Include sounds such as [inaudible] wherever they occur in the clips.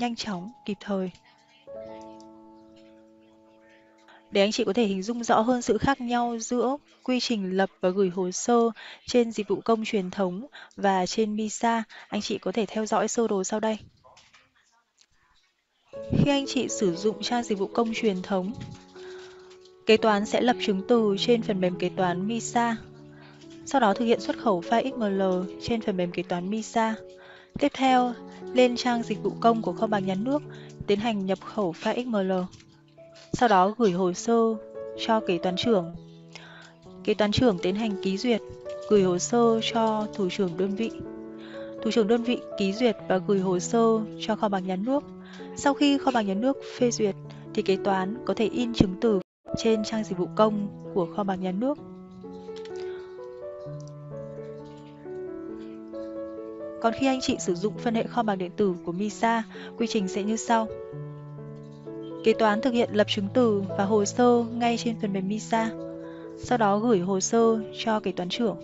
nhanh chóng, kịp thời. Để anh chị có thể hình dung rõ hơn sự khác nhau giữa quy trình lập và gửi hồ sơ trên dịch vụ công truyền thống và trên MISA, anh chị có thể theo dõi sơ đồ sau đây. Khi anh chị sử dụng trang dịch vụ công truyền thống, kế toán sẽ lập chứng từ trên phần mềm kế toán MISA sau đó thực hiện xuất khẩu file XML trên phần mềm kế toán MISA. Tiếp theo lên trang dịch vụ công của kho bạc nhà nước tiến hành nhập khẩu file XML. Sau đó gửi hồ sơ cho kế toán trưởng. Kế toán trưởng tiến hành ký duyệt, gửi hồ sơ cho thủ trưởng đơn vị. Thủ trưởng đơn vị ký duyệt và gửi hồ sơ cho kho bạc nhà nước. Sau khi kho bạc nhà nước phê duyệt thì kế toán có thể in chứng từ trên trang dịch vụ công của kho bạc nhà nước Còn khi anh chị sử dụng phân hệ kho bạc điện tử của MISA, quy trình sẽ như sau. Kế toán thực hiện lập chứng từ và hồ sơ ngay trên phần mềm MISA, sau đó gửi hồ sơ cho kế toán trưởng.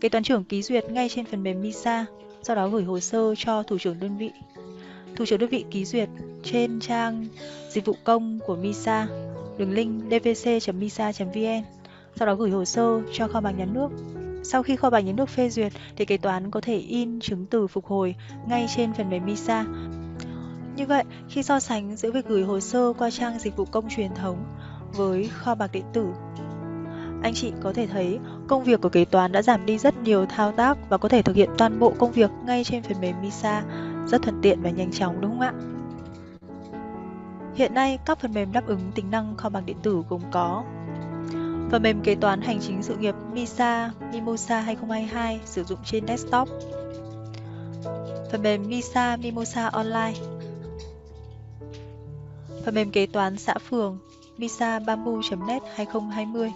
Kế toán trưởng ký duyệt ngay trên phần mềm MISA, sau đó gửi hồ sơ cho thủ trưởng đơn vị. Thủ trưởng đơn vị ký duyệt trên trang dịch vụ công của MISA, đường link dvc.misa.vn, sau đó gửi hồ sơ cho kho bạc nhà nước sau khi kho bạc nhà được phê duyệt thì kế toán có thể in chứng từ phục hồi ngay trên phần mềm MISA. Như vậy, khi so sánh giữa việc gửi hồ sơ qua trang dịch vụ công truyền thống với kho bạc điện tử, anh chị có thể thấy công việc của kế toán đã giảm đi rất nhiều thao tác và có thể thực hiện toàn bộ công việc ngay trên phần mềm MISA, rất thuận tiện và nhanh chóng đúng không ạ? Hiện nay, các phần mềm đáp ứng tính năng kho bạc điện tử gồm có Phần mềm kế toán hành chính sự nghiệp MISA Mimosa 2022 sử dụng trên desktop. Phần mềm MISA Mimosa Online. Phần mềm kế toán xã phường MISA Bamboo.net 2020.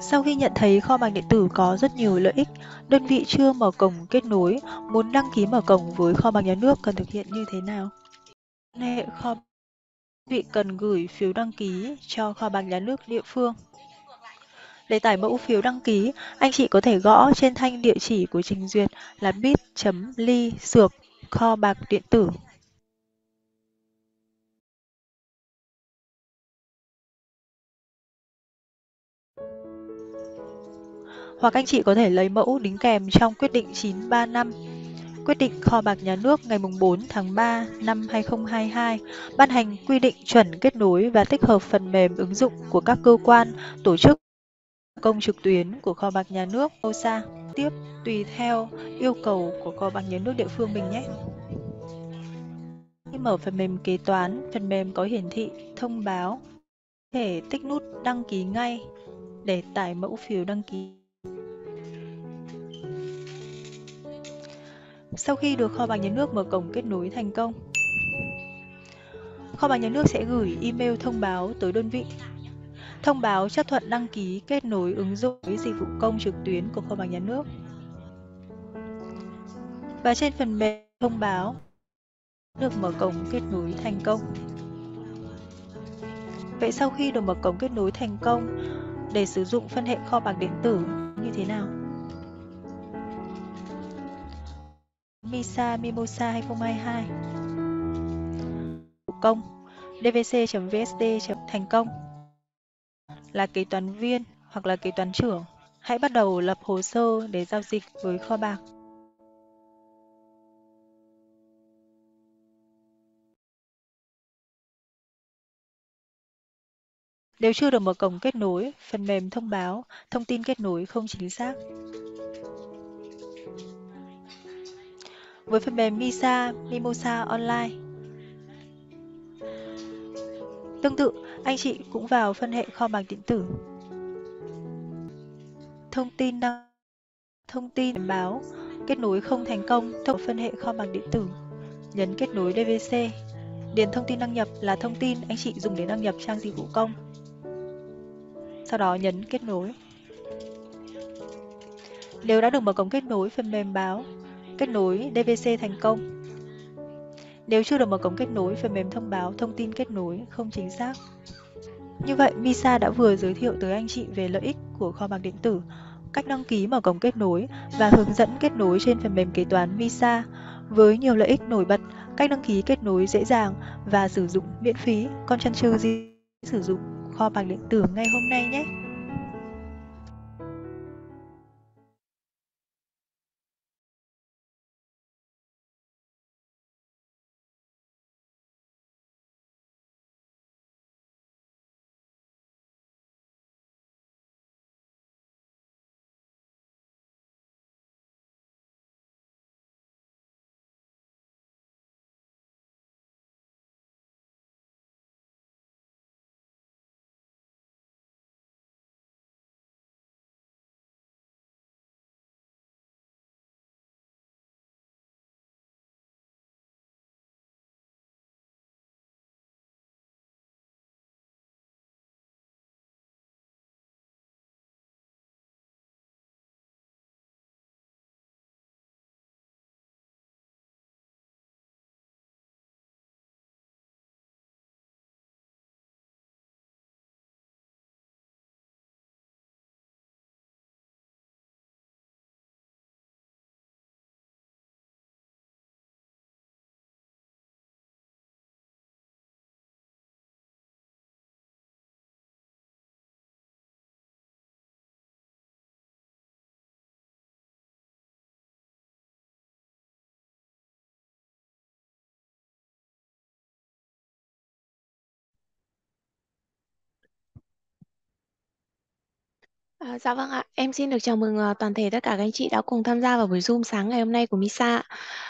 Sau khi nhận thấy kho bạc điện tử có rất nhiều lợi ích, đơn vị chưa mở cổng kết nối, muốn đăng ký mở cổng với kho bạc nhà nước cần thực hiện như thế nào? Hệ kho vị cần gửi phiếu đăng ký cho kho bạc nhà nước địa phương. Để tải mẫu phiếu đăng ký, anh chị có thể gõ trên thanh địa chỉ của trình duyệt là bit.ly sược kho bạc điện tử. Hoặc anh chị có thể lấy mẫu đính kèm trong quyết định 935 quyết định kho bạc nhà nước ngày 4 tháng 3 năm 2022 ban hành quy định chuẩn kết nối và tích hợp phần mềm ứng dụng của các cơ quan, tổ chức công trực tuyến của kho bạc nhà nước OSA tiếp tùy theo yêu cầu của kho bạc nhà nước địa phương mình nhé. Khi mở phần mềm kế toán, phần mềm có hiển thị thông báo, thể tích nút đăng ký ngay để tải mẫu phiếu đăng ký sau khi được kho bạc nhà nước mở cổng kết nối thành công. Kho bạc nhà nước sẽ gửi email thông báo tới đơn vị. Thông báo chấp thuận đăng ký kết nối ứng dụng với dịch vụ công trực tuyến của kho bạc nhà nước. Và trên phần mềm thông báo được mở cổng kết nối thành công. Vậy sau khi được mở cổng kết nối thành công, để sử dụng phân hệ kho bạc điện tử như thế nào? visa, Mimosa 2022 công dvc.vsd thành công là kế toán viên hoặc là kế toán trưởng hãy bắt đầu lập hồ sơ để giao dịch với kho bạc Nếu chưa được mở cổng kết nối, phần mềm thông báo thông tin kết nối không chính xác với phần mềm Misa Mimosa Online. Tương tự, anh chị cũng vào phân hệ kho bạc điện tử. Thông tin đăng thông tin báo kết nối không thành công thông phân hệ kho bạc điện tử. Nhấn kết nối DVC. Điền thông tin đăng nhập là thông tin anh chị dùng để đăng nhập trang dịch vụ công. Sau đó nhấn kết nối. Nếu đã được mở cổng kết nối phần mềm báo, kết nối DVC thành công. Nếu chưa được mở cổng kết nối, phần mềm thông báo thông tin kết nối không chính xác. Như vậy, Visa đã vừa giới thiệu tới anh chị về lợi ích của kho bạc điện tử, cách đăng ký mở cổng kết nối và hướng dẫn kết nối trên phần mềm kế toán Visa. Với nhiều lợi ích nổi bật, cách đăng ký kết nối dễ dàng và sử dụng miễn phí, con chăn trừ gì sử dụng kho bạc điện tử ngay hôm nay nhé. À, dạ vâng ạ, em xin được chào mừng ờ, toàn thể tất cả các anh chị đã cùng tham gia vào buổi Zoom sáng ngày hôm nay của Misa.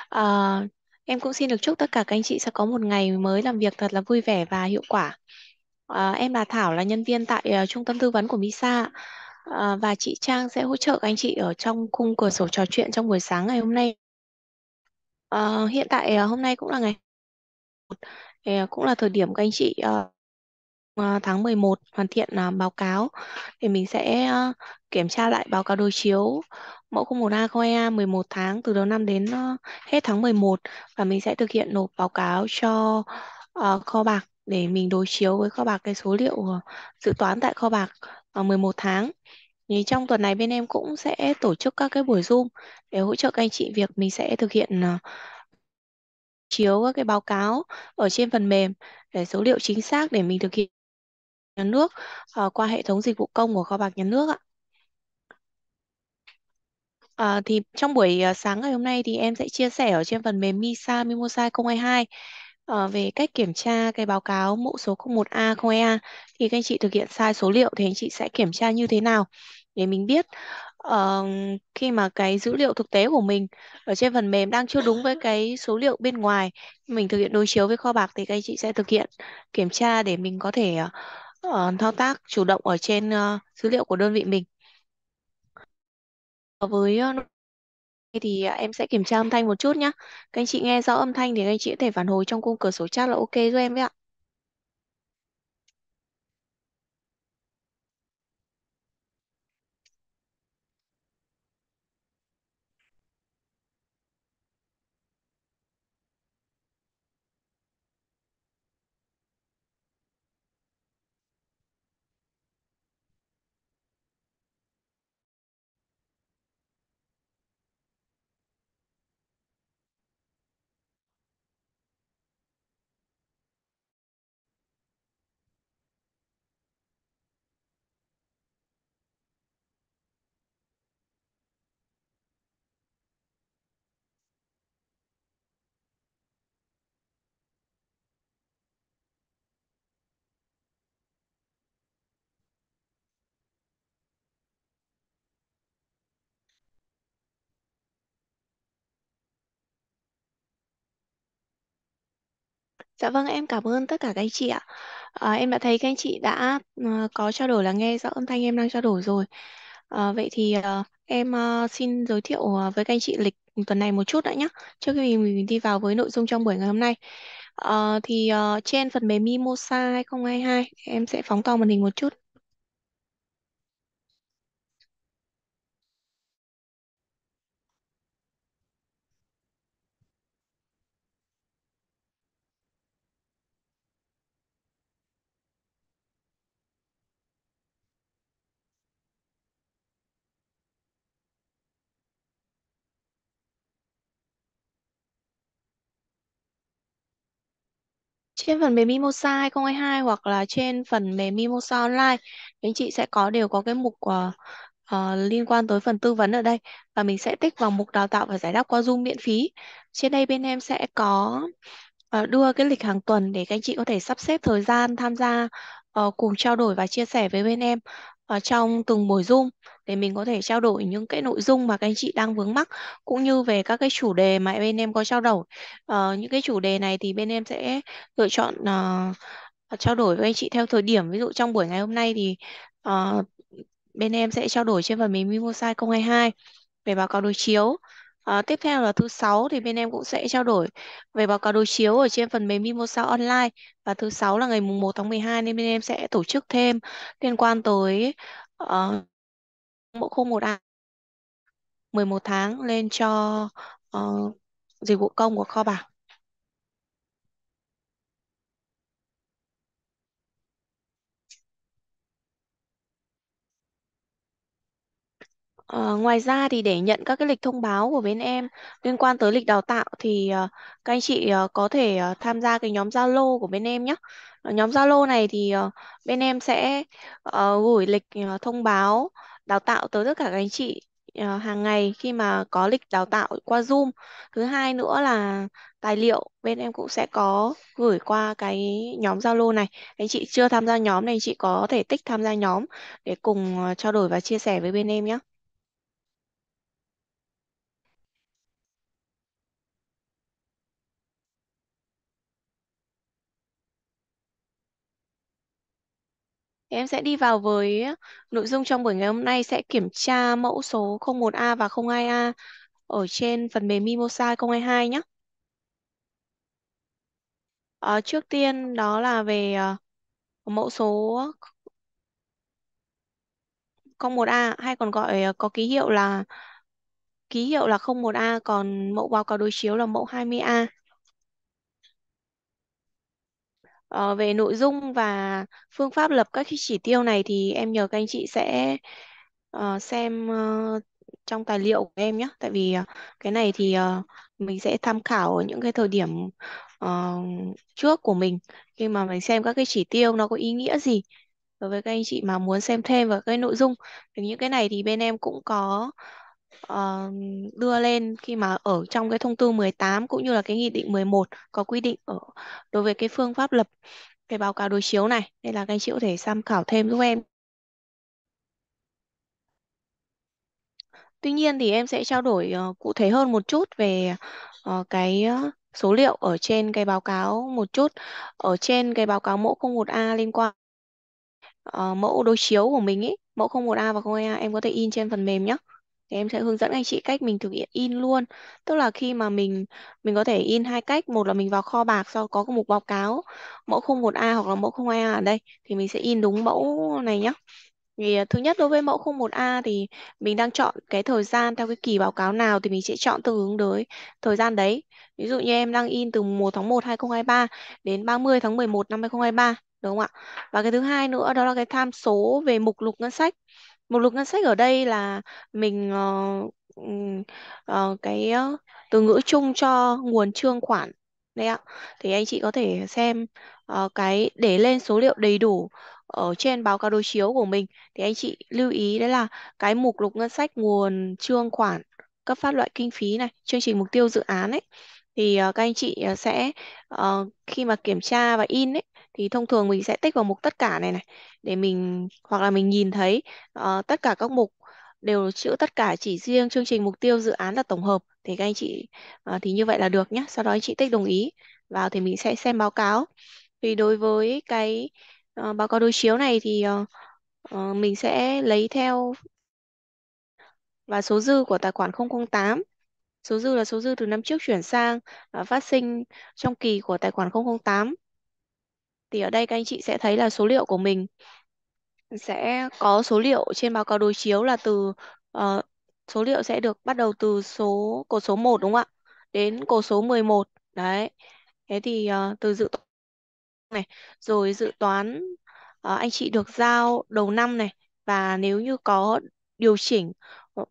À, em cũng xin được chúc tất cả các anh chị sẽ có một ngày mới làm việc thật là vui vẻ và hiệu quả. À, em là Thảo là nhân viên tại à, trung tâm tư vấn của Misa à, và chị Trang sẽ hỗ trợ các anh chị ở trong khung cửa sổ trò chuyện trong buổi sáng ngày hôm nay. À, hiện tại à, hôm nay cũng là ngày à, cũng là thời điểm các anh chị à, Ờ, tháng 11 hoàn thiện à, báo cáo thì mình sẽ ờ, kiểm tra lại báo cáo đối chiếu mẫu 01A 02A 11 tháng từ đầu năm đến ờ, hết tháng 11 và mình sẽ thực hiện nộp báo cáo cho kho bạc để mình đối chiếu với kho bạc cái số liệu dự toán tại kho bạc 11 tháng. Thì trong tuần này bên em cũng sẽ tổ chức các cái buổi Zoom để hỗ trợ các anh chị việc mình sẽ thực hiện chiếu các cái báo cáo ở trên phần mềm để số liệu chính xác để mình thực hiện nhà nước uh, qua hệ thống dịch vụ công của kho bạc nhà nước ạ. À, thì trong buổi uh, sáng ngày hôm nay thì em sẽ chia sẻ ở trên phần mềm MISA Mimosa 022 uh, về cách kiểm tra cái báo cáo mẫu số 01A 02A thì các anh chị thực hiện sai số liệu thì anh chị sẽ kiểm tra như thế nào để mình biết uh, khi mà cái dữ liệu thực tế của mình ở trên phần mềm đang chưa đúng với cái số liệu bên ngoài mình thực hiện đối chiếu với kho bạc thì các anh chị sẽ thực hiện kiểm tra để mình có thể uh, ở ờ, thao tác chủ động ở trên ờ, dữ liệu của đơn vị mình ờ, với ờ, thì à, em sẽ kiểm tra âm thanh một chút nhé. Các anh chị nghe rõ âm thanh thì các anh chị có thể phản hồi trong cung cửa sổ chat là ok giúp em đấy ạ. Dạ vâng, em cảm ơn tất cả các anh chị ạ. À, em đã thấy các anh chị đã ờ, có trao đổi là nghe rõ âm thanh em đang trao đổi rồi. Ờ, vậy thì ờ, em ờ, xin giới thiệu ờ, với các anh chị lịch tuần này một chút đã nhé, trước khi mình đi vào với nội dung trong buổi ngày hôm nay. Ờ, thì ờ, trên phần mềm Mimosa 2022, em sẽ phóng to màn hình một chút. Trên phần mềm Mimosa 2022 hoặc là trên phần mềm Mimosa Online, anh chị sẽ có đều có cái mục uh, uh, liên quan tới phần tư vấn ở đây và mình sẽ tích vào mục đào tạo và giải đáp qua Zoom miễn phí. Trên đây bên em sẽ có uh, đưa cái lịch hàng tuần để các anh chị có thể sắp xếp thời gian tham gia uh, cùng trao đổi và chia sẻ với bên em ở trong từng buổi Zoom để mình có thể trao đổi những cái nội dung mà các anh chị đang vướng mắc cũng như về các cái chủ đề mà bên em có trao đổi. Ờ, những cái chủ đề này thì bên em sẽ lựa chọn uh, trao đổi với anh chị theo thời điểm. Ví dụ trong buổi ngày hôm nay thì uh, bên em sẽ trao đổi trên phần mềm Mimosa 2022 về báo cáo đối chiếu À, tiếp theo là thứ sáu thì bên em cũng sẽ trao đổi về báo cáo đối chiếu ở trên phần mềm Mimosa Online và thứ sáu là ngày mùng 1 tháng 12 nên bên em sẽ tổ chức thêm liên quan tới ờ, uh, bộ khung 1A 11 tháng lên cho uh, dịch vụ công của kho bạc. Ờ, ngoài ra thì để nhận các cái lịch thông báo của bên em liên quan tới lịch đào tạo thì ờ, các anh chị ờ, có thể ờ, tham gia cái nhóm Zalo của bên em nhé. Ở ờ, nhóm Zalo này thì ờ, bên em sẽ ờ, gửi lịch ờ, thông báo đào tạo tới tất cả các anh chị ờ, hàng ngày khi mà có lịch đào tạo qua Zoom. Thứ hai nữa là tài liệu bên em cũng sẽ có gửi qua cái nhóm Zalo này. Anh chị chưa tham gia nhóm này, anh chị có thể tích tham gia nhóm để cùng ờ, trao đổi và chia sẻ với bên em nhé. em sẽ đi vào với nội dung trong buổi ngày hôm nay sẽ kiểm tra mẫu số 01A và 02A ở trên phần mềm Mimosa 022 nhé. À, trước tiên đó là về uh, mẫu số 01A hay còn gọi uh, có ký hiệu là ký hiệu là 01A còn mẫu báo cáo đối chiếu là mẫu 20A. Ờ, về nội dung và phương pháp lập các chỉ tiêu này thì em nhờ các anh chị sẽ ờ, xem ờ, trong tài liệu của em nhé. Tại vì ờ, cái này thì ờ, mình sẽ tham khảo ở những cái thời điểm ờ, trước của mình khi mà mình xem các cái chỉ tiêu nó có ý nghĩa gì. Đối với các anh chị mà muốn xem thêm vào cái nội dung thì những cái này thì bên em cũng có Ờ, đưa lên khi mà ở trong cái thông tư 18 cũng như là cái nghị định 11 có quy định ở đối với cái phương pháp lập cái báo cáo đối chiếu này nên là các anh chị có thể tham khảo thêm giúp em Tuy nhiên thì em sẽ trao đổi uh, cụ thể hơn một chút về uh, cái số liệu ở trên cái báo cáo một chút ở trên cái báo cáo mẫu 01A liên quan uh, mẫu đối chiếu của mình ý, mẫu 01A và 02A em có thể in trên phần mềm nhé thì em sẽ hướng dẫn anh chị cách mình thực hiện in luôn tức là khi mà mình mình có thể in hai cách một là mình vào kho bạc sau có cái mục báo cáo mẫu khung 1A hoặc là mẫu khung a ở đây thì mình sẽ in đúng mẫu này nhé thì à, thứ nhất đối với mẫu khung 1A thì mình đang chọn cái thời gian theo cái kỳ báo cáo nào thì mình sẽ chọn tương ứng đối thời gian đấy. Ví dụ như em đang in từ 1 tháng 1 2023 đến 30 tháng 11 năm 2023 đúng không ạ? Và cái thứ hai nữa đó là cái tham số về mục lục ngân sách. Mục lục ngân sách ở đây là mình ờ, ừm, ờ, cái ờ, từ ngữ chung cho nguồn trương khoản đấy ạ. Thì anh chị có thể xem ờ, cái để lên số liệu đầy đủ ở trên báo cáo đối chiếu của mình thì anh chị lưu ý đấy là cái mục lục ngân sách nguồn trương khoản cấp phát loại kinh phí này, chương trình mục tiêu dự án ấy thì ờ, các anh chị ờ, sẽ ờ, khi mà kiểm tra và in ấy thì thông thường mình sẽ tích vào mục tất cả này này để mình hoặc là mình nhìn thấy uh, tất cả các mục đều chữ tất cả chỉ riêng chương trình mục tiêu dự án là tổng hợp thì các anh chị uh, thì như vậy là được nhé sau đó anh chị tích đồng ý vào thì mình sẽ xem báo cáo thì đối với cái uh, báo cáo đối chiếu này thì uh, uh, mình sẽ lấy theo và số dư của tài khoản 008 số dư là số dư từ năm trước chuyển sang uh, phát sinh trong kỳ của tài khoản 008 thì ở đây các anh chị sẽ thấy là số liệu của mình sẽ có số liệu trên báo cáo đối chiếu là từ uh, số liệu sẽ được bắt đầu từ số cột số 1 đúng không ạ? Đến cột số 11. Đấy. Thế thì uh, từ dự toán này, rồi dự toán uh, anh chị được giao đầu năm này và nếu như có điều chỉnh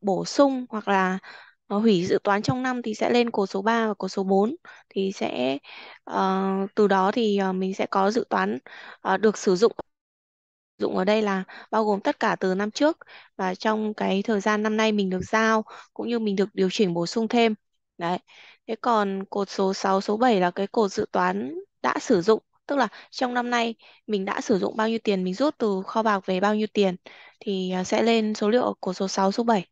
bổ sung hoặc là Ờ, hủy dự toán trong năm thì sẽ lên cột số 3 và cột số 4 thì sẽ ờ, từ đó thì ờ, mình sẽ có dự toán ờ, được sử dụng dụng ở đây là bao gồm tất cả từ năm trước và trong cái thời gian năm nay mình được giao cũng như mình được điều chỉnh bổ sung thêm. Đấy. Thế còn cột số 6, số 7 là cái cột dự toán đã sử dụng, tức là trong năm nay mình đã sử dụng bao nhiêu tiền, mình rút từ kho bạc về bao nhiêu tiền thì à, sẽ lên số liệu ở cột số 6, số 7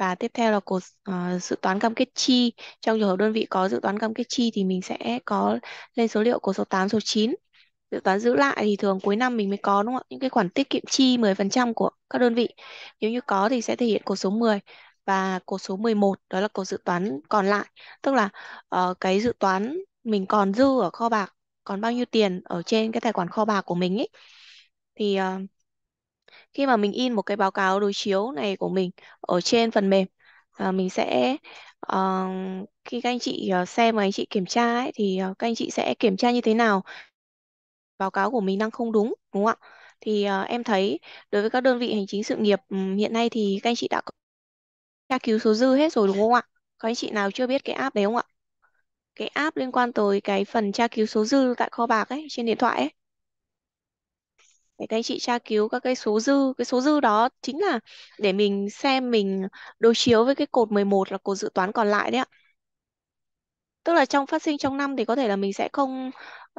và tiếp theo là cột uh, dự toán cam kết chi. Trong trường hợp đơn vị có dự toán cam kết chi thì mình sẽ có lên số liệu của số 8, số 9. Dự toán giữ lại thì thường cuối năm mình mới có đúng không ạ? Những cái khoản tiết kiệm chi 10% của các đơn vị. Nếu như có thì sẽ thể hiện cột số 10 và cột số 11 đó là cột dự toán còn lại. Tức là uh, cái dự toán mình còn dư ở kho bạc còn bao nhiêu tiền ở trên cái tài khoản kho bạc của mình ấy thì uh, khi mà mình in một cái báo cáo đối chiếu này của mình ở trên phần mềm và mình sẽ uh, khi các anh chị ờ, xem và anh chị kiểm tra ấy, thì ờ, các anh chị sẽ kiểm tra như thế nào báo cáo của mình đang không đúng đúng không ạ thì uh, em thấy đối với các đơn vị hành chính sự nghiệp um, hiện nay thì các anh chị đã tra cứu số dư hết rồi đúng không ạ có anh chị nào chưa biết cái app đấy không ạ cái app liên quan tới cái phần tra cứu số dư tại kho bạc ấy trên điện thoại ấy để các anh chị tra cứu các cái số dư cái số dư đó chính là để mình xem mình đối chiếu với cái cột 11 là cột dự toán còn lại đấy ạ tức là trong phát sinh trong năm thì có thể là mình sẽ không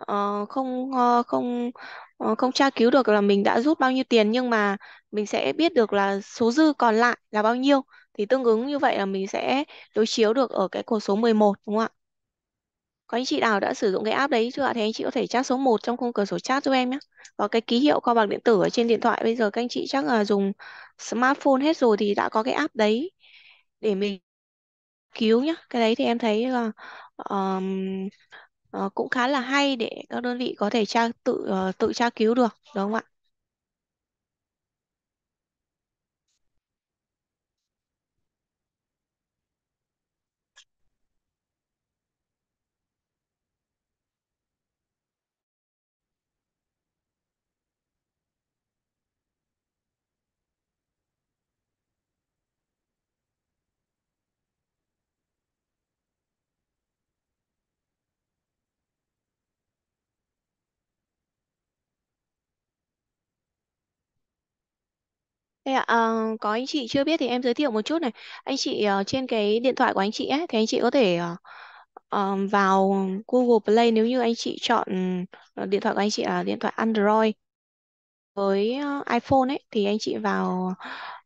uh, không uh, không uh, không tra cứu được là mình đã rút bao nhiêu tiền nhưng mà mình sẽ biết được là số dư còn lại là bao nhiêu thì tương ứng như vậy là mình sẽ đối chiếu được ở cái cột số 11 đúng không ạ có anh chị nào đã sử dụng cái app đấy chưa ạ thì anh chị có thể chat số 1 trong khung cửa sổ chat giúp em nhé và cái ký hiệu kho bạc điện tử ở trên điện thoại bây giờ các anh chị chắc là dùng smartphone hết rồi thì đã có cái app đấy để mình cứu nhá. cái đấy thì em thấy là um, uh, cũng khá là hay để các đơn vị có thể tra tự uh, tự tra cứu được đúng không ạ Thế ạ, ờ, có anh chị chưa biết thì em giới thiệu một chút này. Anh chị ờ, trên cái điện thoại của anh chị ấy, thì anh chị có thể ờ, ờ, vào Google Play nếu như anh chị chọn ờ, điện thoại của anh chị là điện thoại Android với ờ, iPhone ấy thì anh chị vào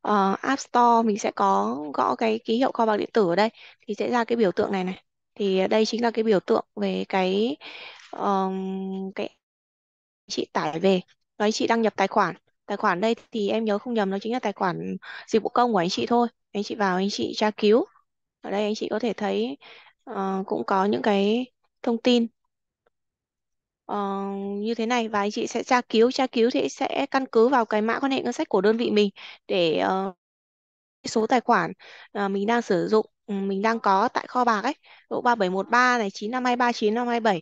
ờ, App Store mình sẽ có gõ cái ký hiệu kho bạc điện tử ở đây thì sẽ ra cái biểu tượng này này. Thì đây chính là cái biểu tượng về cái ờ, cái chị tải về. anh chị đăng nhập tài khoản tài khoản đây thì em nhớ không nhầm nó chính là tài khoản dịch vụ công của anh chị thôi anh chị vào anh chị tra cứu ở đây anh chị có thể thấy uh, cũng có những cái thông tin uh, như thế này và anh chị sẽ tra cứu tra cứu thì sẽ căn cứ vào cái mã quan hệ ngân sách của đơn vị mình để uh, số tài khoản uh, mình đang sử dụng ừ, mình đang có tại kho bạc ấy độ 3713 này 9523 9527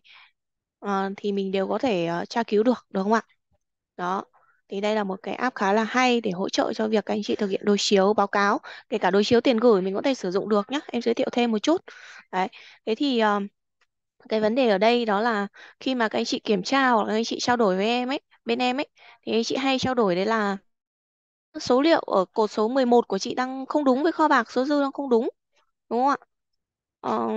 uh, thì mình đều có thể uh, tra cứu được đúng không ạ đó thì đây là một cái app khá là hay để hỗ trợ cho việc các anh chị thực hiện đối chiếu báo cáo kể cả đối chiếu tiền gửi mình cũng thể sử dụng được nhé em giới thiệu thêm một chút đấy thế thì uh, cái vấn đề ở đây đó là khi mà các anh chị kiểm tra hoặc là các anh chị trao đổi với em ấy bên em ấy thì anh chị hay trao đổi đấy là số liệu ở cột số 11 của chị đang không đúng với kho bạc số dư đang không đúng đúng không ạ ờ,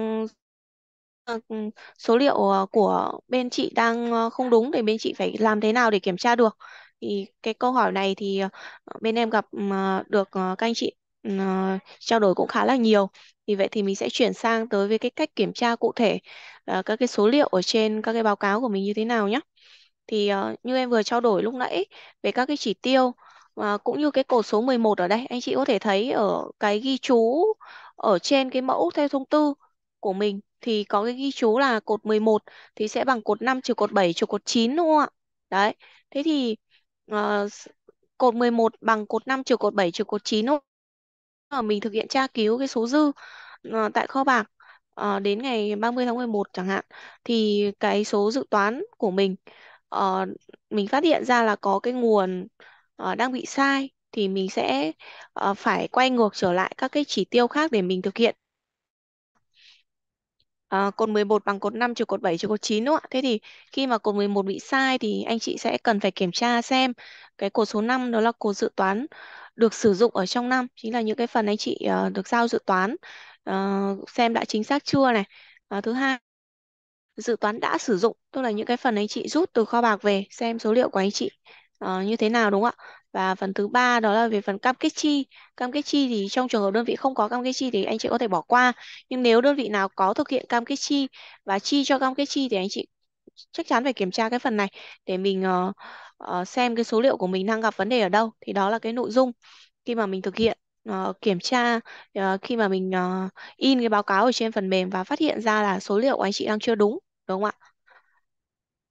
ờ ừ, số liệu ờ, của bên chị đang không đúng thì bên chị phải làm thế nào để kiểm tra được thì cái câu hỏi này thì ờ, bên em gặp ờ, được ờ, các anh chị trao đổi cũng khá là nhiều. Thì vậy thì mình sẽ chuyển sang tới với cái cách kiểm tra cụ thể các cái số liệu ở trên các cái báo cáo của mình như thế nào nhé. Thì như em vừa trao đổi lúc nãy về các cái chỉ tiêu và cũng như cái cột số 11 ở đây, anh chị có thể thấy ở cái ghi chú ở trên cái mẫu theo thông tư của mình thì có cái ghi chú là cột 11 thì sẽ bằng cột 5 trừ cột 7 trừ cột 9 đúng không ạ? Đấy. Thế thì uh, cột 11 bằng cột 5 trừ cột 7 trừ cột 9 không? Ờ, mình thực hiện tra cứu cái số dư uh, tại kho bạc uh, đến ngày 30 tháng 11 chẳng hạn thì cái số dự toán của mình uh, mình phát hiện ra là có cái nguồn uh, đang bị sai thì mình sẽ uh, phải quay ngược trở lại các cái chỉ tiêu khác để mình thực hiện À, cột 11 bằng cột 5 trừ cột 7 trừ cột 9 đúng không ạ? Thế thì khi mà cột 11 bị sai thì anh chị sẽ cần phải kiểm tra xem cái cột số 5 đó là cột dự toán được sử dụng ở trong năm, chính là những cái phần anh chị uh, được giao dự toán uh, xem đã chính xác chưa này. Uh, thứ hai dự toán đã sử dụng, tức là những cái phần anh chị rút từ kho bạc về xem số liệu của anh chị uh, như thế nào đúng không ạ? và phần thứ ba đó là về phần cam kết chi cam kết chi thì trong trường hợp đơn vị không có cam kết chi thì anh chị có thể bỏ qua nhưng nếu đơn vị nào có thực hiện cam kết chi và chi cho cam kết chi thì anh chị chắc chắn phải kiểm tra cái phần này để mình uh, uh, xem cái số liệu của mình đang gặp vấn đề ở đâu thì đó là cái nội dung khi mà mình thực hiện uh, kiểm tra uh, khi mà mình uh, in cái báo cáo ở trên phần mềm và phát hiện ra là số liệu của anh chị đang chưa đúng đúng không ạ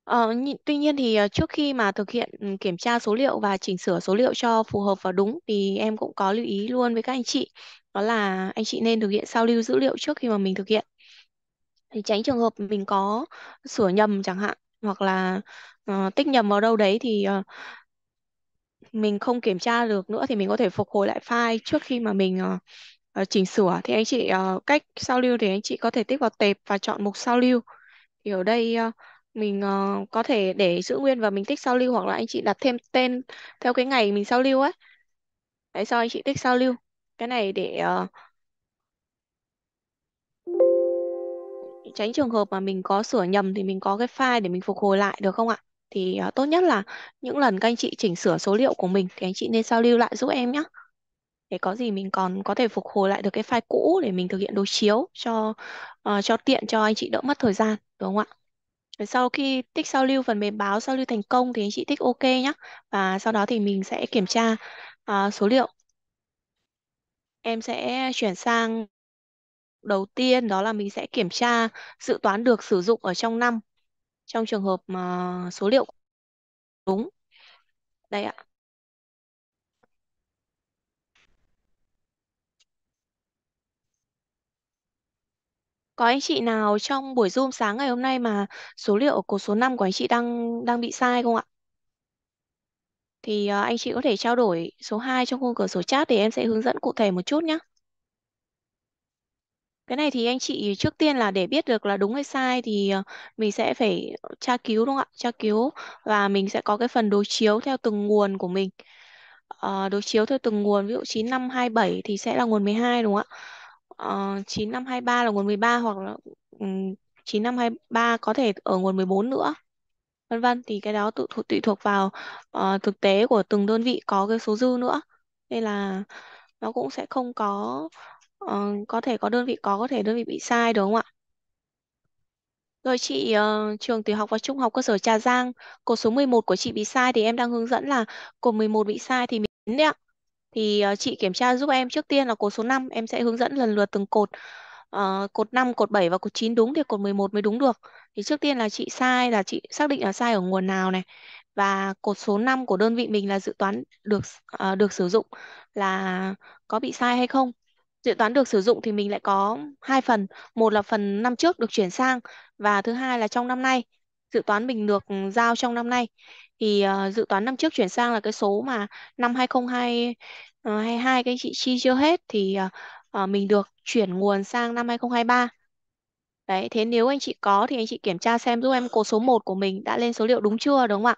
Ờ, tuy nhiên thì ờ, trước khi mà thực hiện ừ, kiểm tra số liệu và chỉnh sửa số liệu cho phù hợp và đúng thì em cũng có lưu ý luôn với các anh chị đó là anh chị nên thực hiện sao lưu dữ liệu trước khi mà mình thực hiện thì tránh trường hợp mình có sửa nhầm chẳng hạn hoặc là ờ, tích nhầm vào đâu đấy thì ờ, mình không kiểm tra được nữa thì mình có thể phục hồi lại file trước khi mà mình ờ, ờ, chỉnh sửa thì anh chị ờ, cách sao lưu thì anh chị có thể tích vào tệp và chọn mục sao lưu thì ở đây ờ, mình ờ, có thể để giữ nguyên và mình tích sao lưu hoặc là anh chị đặt thêm tên theo cái ngày mình sao lưu ấy tại sao anh chị tích sao lưu cái này để ờ, tránh trường hợp mà mình có sửa nhầm thì mình có cái file để mình phục hồi lại được không ạ thì ờ, tốt nhất là những lần các anh chị chỉnh sửa số liệu của mình thì anh chị nên sao lưu lại giúp em nhé để có gì mình còn có thể phục hồi lại được cái file cũ để mình thực hiện đối chiếu cho ờ, cho tiện cho anh chị đỡ mất thời gian đúng không ạ sau khi tích sao lưu phần mềm báo sao lưu thành công thì anh chị tích OK nhé. Và sau đó thì mình sẽ kiểm tra à, số liệu. Em sẽ chuyển sang đầu tiên đó là mình sẽ kiểm tra dự toán được sử dụng ở trong năm trong trường hợp mà số liệu đúng. Đây ạ. Có anh chị nào trong buổi Zoom sáng ngày hôm nay mà số liệu của số 5 của anh chị đang đang bị sai không ạ? Thì à, anh chị có thể trao đổi số 2 trong khung cửa sổ chat để em sẽ hướng dẫn cụ thể một chút nhé. Cái này thì anh chị trước tiên là để biết được là đúng hay sai thì ờ, mình sẽ phải tra cứu đúng không ạ? Tra cứu và mình sẽ có cái phần đối chiếu theo từng nguồn của mình. À, đối chiếu theo từng nguồn, ví dụ 9527 thì sẽ là nguồn 12 đúng không ạ? uh, ờ, 9 năm 23 là nguồn 13 hoặc là um, 9 năm 23 có thể ở nguồn 14 nữa vân vân thì cái đó tự tùy thuộc vào uh, thực tế của từng đơn vị có cái số dư nữa nên là nó cũng sẽ không có uh, có thể có đơn vị có có thể đơn vị bị sai đúng không ạ rồi chị uh, trường tiểu học và trung học cơ sở Trà Giang cột số 11 của chị bị sai thì em đang hướng dẫn là cột 11 bị sai thì mình đấy ạ thì uh, chị kiểm tra giúp em trước tiên là cột số 5 em sẽ hướng dẫn lần lượt từng cột uh, cột 5, cột 7 và cột 9 đúng thì cột 11 mới đúng được thì trước tiên là chị sai là chị xác định là sai ở nguồn nào này và cột số 5 của đơn vị mình là dự toán được uh, được sử dụng là có bị sai hay không dự toán được sử dụng thì mình lại có hai phần một là phần năm trước được chuyển sang và thứ hai là trong năm nay dự toán mình được giao trong năm nay thì ờ, dự toán năm trước chuyển sang là cái số mà năm 2020 ờ, 22 các anh chị chi chưa hết thì ờ, ờ, mình được chuyển nguồn sang năm 2023. Đấy, thế nếu anh chị có thì anh chị kiểm tra xem giúp em cột số 1 của mình đã lên số liệu đúng chưa đúng không ạ?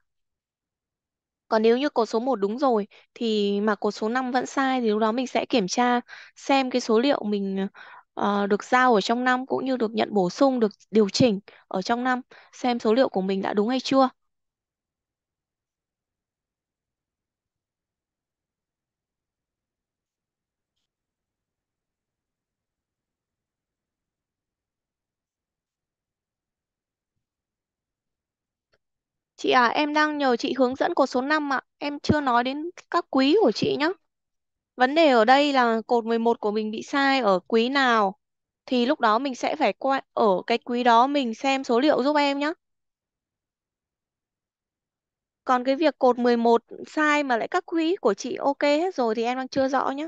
Còn nếu như cột số 1 đúng rồi thì mà cột số 5 vẫn sai thì lúc đó mình sẽ kiểm tra xem cái số liệu mình ờ, được giao ở trong năm cũng như được nhận bổ sung, được điều chỉnh ở trong năm xem số liệu của mình đã đúng hay chưa. Chị à, em đang nhờ chị hướng dẫn cột số 5 ạ. Em chưa nói đến các quý của chị nhé. Vấn đề ở đây là cột 11 của mình bị sai ở quý nào. Thì lúc đó mình sẽ phải qua ở cái quý đó mình xem số liệu giúp em nhé. Còn cái việc cột 11 sai mà lại các quý của chị ok hết rồi thì em đang chưa rõ nhé.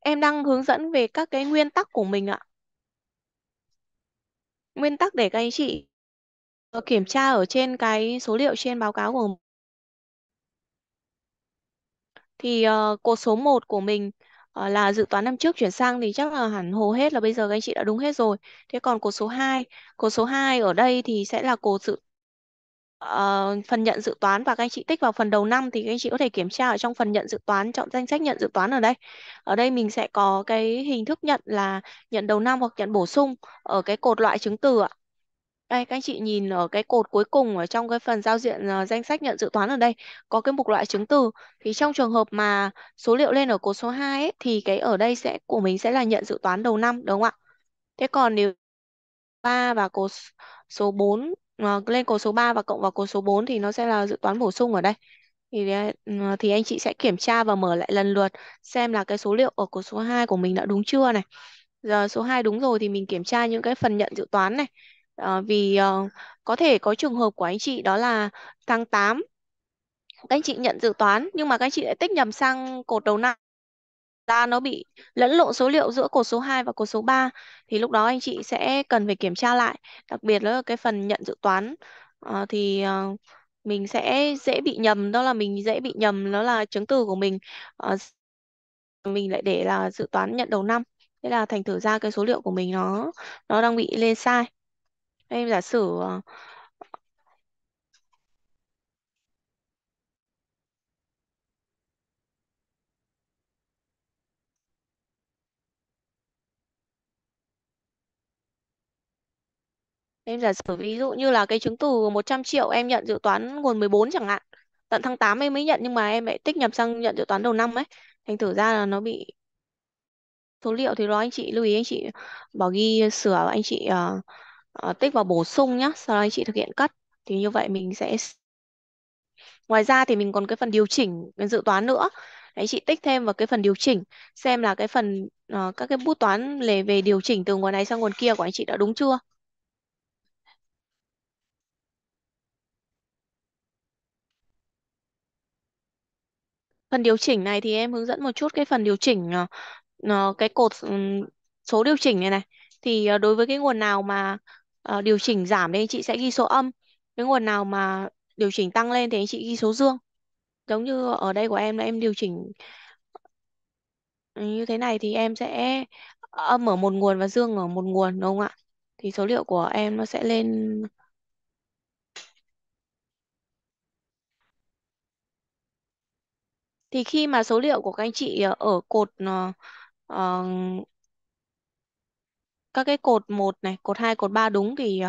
Em đang hướng dẫn về các cái nguyên tắc của mình ạ. Nguyên tắc để các anh chị, ờ, kiểm tra ở trên cái số liệu trên báo cáo của mình thì ờ, cột số 1 của mình ờ, là dự toán năm trước chuyển sang thì chắc là hẳn hồ hết là bây giờ các anh chị đã đúng hết rồi. Thế còn cột số 2, cột số 2 ở đây thì sẽ là cột dự uh, phần nhận dự toán và các anh chị tích vào phần đầu năm thì các anh chị có thể kiểm tra ở trong phần nhận dự toán chọn danh sách nhận dự toán ở đây ở đây mình sẽ có cái hình thức nhận là nhận đầu năm hoặc nhận bổ sung ở cái cột loại chứng từ ạ đây các anh chị nhìn ở cái cột cuối cùng ở trong cái phần giao diện uh, danh sách nhận dự toán ở đây có cái mục loại chứng từ thì trong trường hợp mà số liệu lên ở cột số 2 ấy, thì cái ở đây sẽ của mình sẽ là nhận dự toán đầu năm đúng không ạ thế còn nếu 3 và cột số 4 ờ, lên cột số 3 và cộng vào cột số 4 thì nó sẽ là dự toán bổ sung ở đây thì ờ, ừ, thì anh chị sẽ kiểm tra và mở lại lần lượt xem là cái số liệu ở cột số 2 của mình đã đúng chưa này. Giờ số 2 đúng rồi thì mình kiểm tra những cái phần nhận dự toán này. À, vì uh, có thể có trường hợp của anh chị đó là tháng 8 các anh chị nhận dự toán nhưng mà các anh chị lại tích nhầm sang cột đầu năm ra nó bị lẫn lộn số liệu giữa cột số 2 và cột số 3 thì lúc đó anh chị sẽ cần phải kiểm tra lại đặc biệt là cái phần nhận dự toán à, thì uh, mình sẽ dễ bị nhầm đó là mình dễ bị nhầm đó là chứng từ của mình à, mình lại để là dự toán nhận đầu năm thế là thành thử ra cái số liệu của mình nó nó đang bị lên sai em giả sử uh, Em giả sử ví dụ như là cái chứng từ 100 triệu em nhận dự toán nguồn 14 chẳng hạn. Tận tháng 8 em mới nhận nhưng mà em lại tích nhập sang nhận dự toán đầu năm ấy. Thành thử ra là nó bị số liệu thì đó anh chị lưu ý anh chị bảo ghi sửa anh chị uh, uh, tích vào bổ sung nhá, sau đó anh chị thực hiện cắt. Thì như vậy mình sẽ Ngoài ra thì mình còn cái phần điều chỉnh cái dự toán nữa. Anh chị tích thêm vào cái phần điều chỉnh xem là cái phần uh, các cái bút toán lề về điều chỉnh từ nguồn này sang nguồn kia của anh chị đã đúng chưa? Phần điều chỉnh này thì em hướng dẫn một chút cái phần điều chỉnh ờ, ờ, cái cột ừ, số điều chỉnh này này. Thì ờ, đối với cái nguồn nào mà điều chỉnh giảm thì anh chị sẽ ghi số âm. Cái nguồn nào mà điều chỉnh tăng lên thì anh chị ghi số dương. Giống như ở đây của em là em điều chỉnh ừ, như thế này thì em sẽ âm ở một nguồn và dương ở một nguồn đúng không ạ? Thì số liệu của em nó sẽ lên thì khi mà số liệu của các anh chị ờ, ở cột uh, các cái cột 1 này, cột 2, cột 3 đúng thì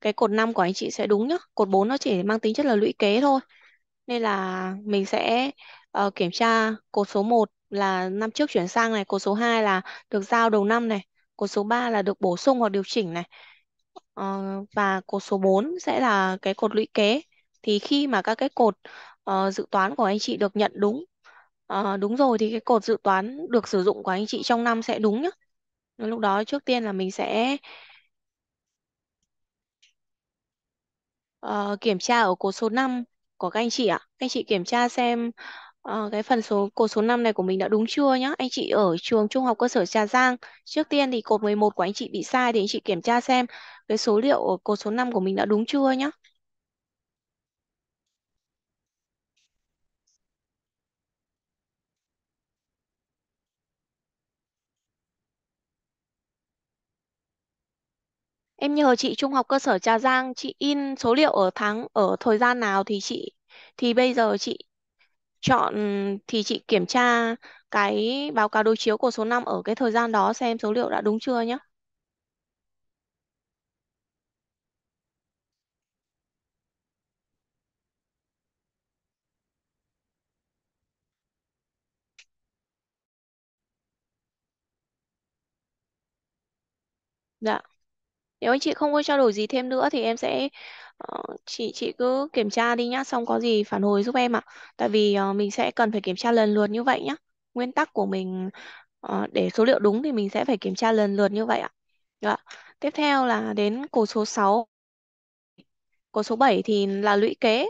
cái cột 5 của anh chị sẽ đúng nhá. Cột 4 nó chỉ mang tính chất là lũy kế thôi. Nên là mình sẽ uh, kiểm tra cột số 1 là năm trước chuyển sang này, cột số 2 là được giao đầu năm này, cột số 3 là được bổ sung hoặc điều chỉnh này. Uh, và cột số 4 sẽ là cái cột lũy kế. Thì khi mà các cái cột uh, dự toán của anh chị được nhận đúng Ờ, đúng rồi thì cái cột dự toán được sử dụng của anh chị trong năm sẽ đúng nhá. Lúc đó trước tiên là mình sẽ ờ, kiểm tra ở cột số 5 của các anh chị ạ. Các anh chị kiểm tra xem ờ, cái phần số cột số 5 này của mình đã đúng chưa nhá. Anh chị ở trường Trung học cơ sở Trà Giang, trước tiên thì cột 11 của anh chị bị sai thì anh chị kiểm tra xem cái số liệu ở cột số 5 của mình đã đúng chưa nhá. Em nhờ chị trung học cơ sở Trà Giang, chị in số liệu ở tháng ở thời gian nào thì chị thì bây giờ chị chọn thì chị kiểm tra cái báo cáo đối chiếu của số năm ở cái thời gian đó xem số liệu đã đúng chưa nhé. Dạ nếu anh chị không có trao đổi gì thêm nữa thì em sẽ uh, chị chị cứ kiểm tra đi nhá xong có gì phản hồi giúp em ạ tại vì uh, mình sẽ cần phải kiểm tra lần lượt như vậy nhá nguyên tắc của mình uh, để số liệu đúng thì mình sẽ phải kiểm tra lần lượt như vậy ạ Được tiếp theo là đến cổ số 6 cổ số 7 thì là lũy kế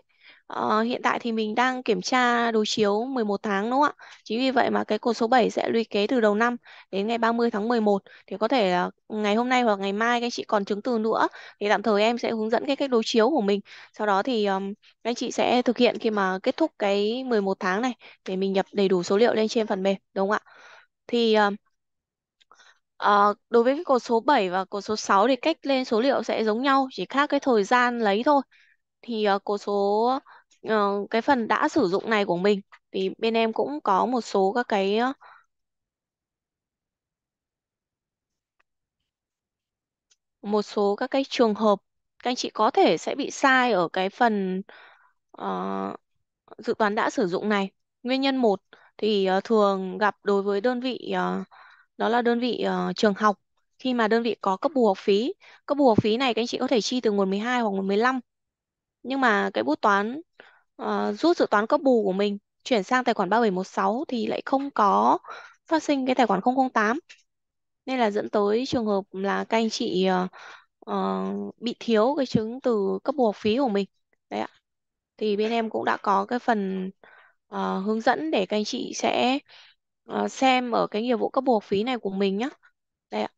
Ờ, hiện tại thì mình đang kiểm tra đối chiếu 11 tháng đúng không ạ? Chính vì vậy mà cái cột số 7 sẽ lũy kế từ đầu năm đến ngày 30 tháng 11 thì có thể là ngày hôm nay hoặc ngày mai các anh chị còn chứng từ nữa thì tạm thời em sẽ hướng dẫn cái cách đối chiếu của mình. Sau đó thì um, các anh chị sẽ thực hiện khi mà kết thúc cái 11 tháng này để mình nhập đầy đủ số liệu lên trên phần mềm đúng không ạ? Thì um, Ờ, đối với cái cột số 7 và cột số 6 thì cách lên số liệu sẽ giống nhau, chỉ khác cái thời gian lấy thôi. Thì uh, cột số ờ, cái phần đã sử dụng này của mình thì bên em cũng có một số các cái ờ, một số các cái trường hợp các anh chị có thể sẽ bị sai ở cái phần ờ, dự toán đã sử dụng này. Nguyên nhân một thì ờ, thường gặp đối với đơn vị ờ, đó là đơn vị ờ, trường học khi mà đơn vị có cấp bù học phí. Cấp bù học phí này các anh chị có thể chi từ nguồn 12 hoặc nguồn 15. Nhưng mà cái bút toán ờ, rút dự toán cấp bù của mình chuyển sang tài khoản 3716 thì lại không có phát sinh cái tài khoản 008 nên là dẫn tới trường hợp là các anh chị uh, bị thiếu cái chứng từ cấp bù học phí của mình đấy ạ thì bên em cũng đã có cái phần uh, hướng dẫn để các anh chị sẽ uh, xem ở cái nghiệp vụ cấp bù học phí này của mình nhé đấy ạ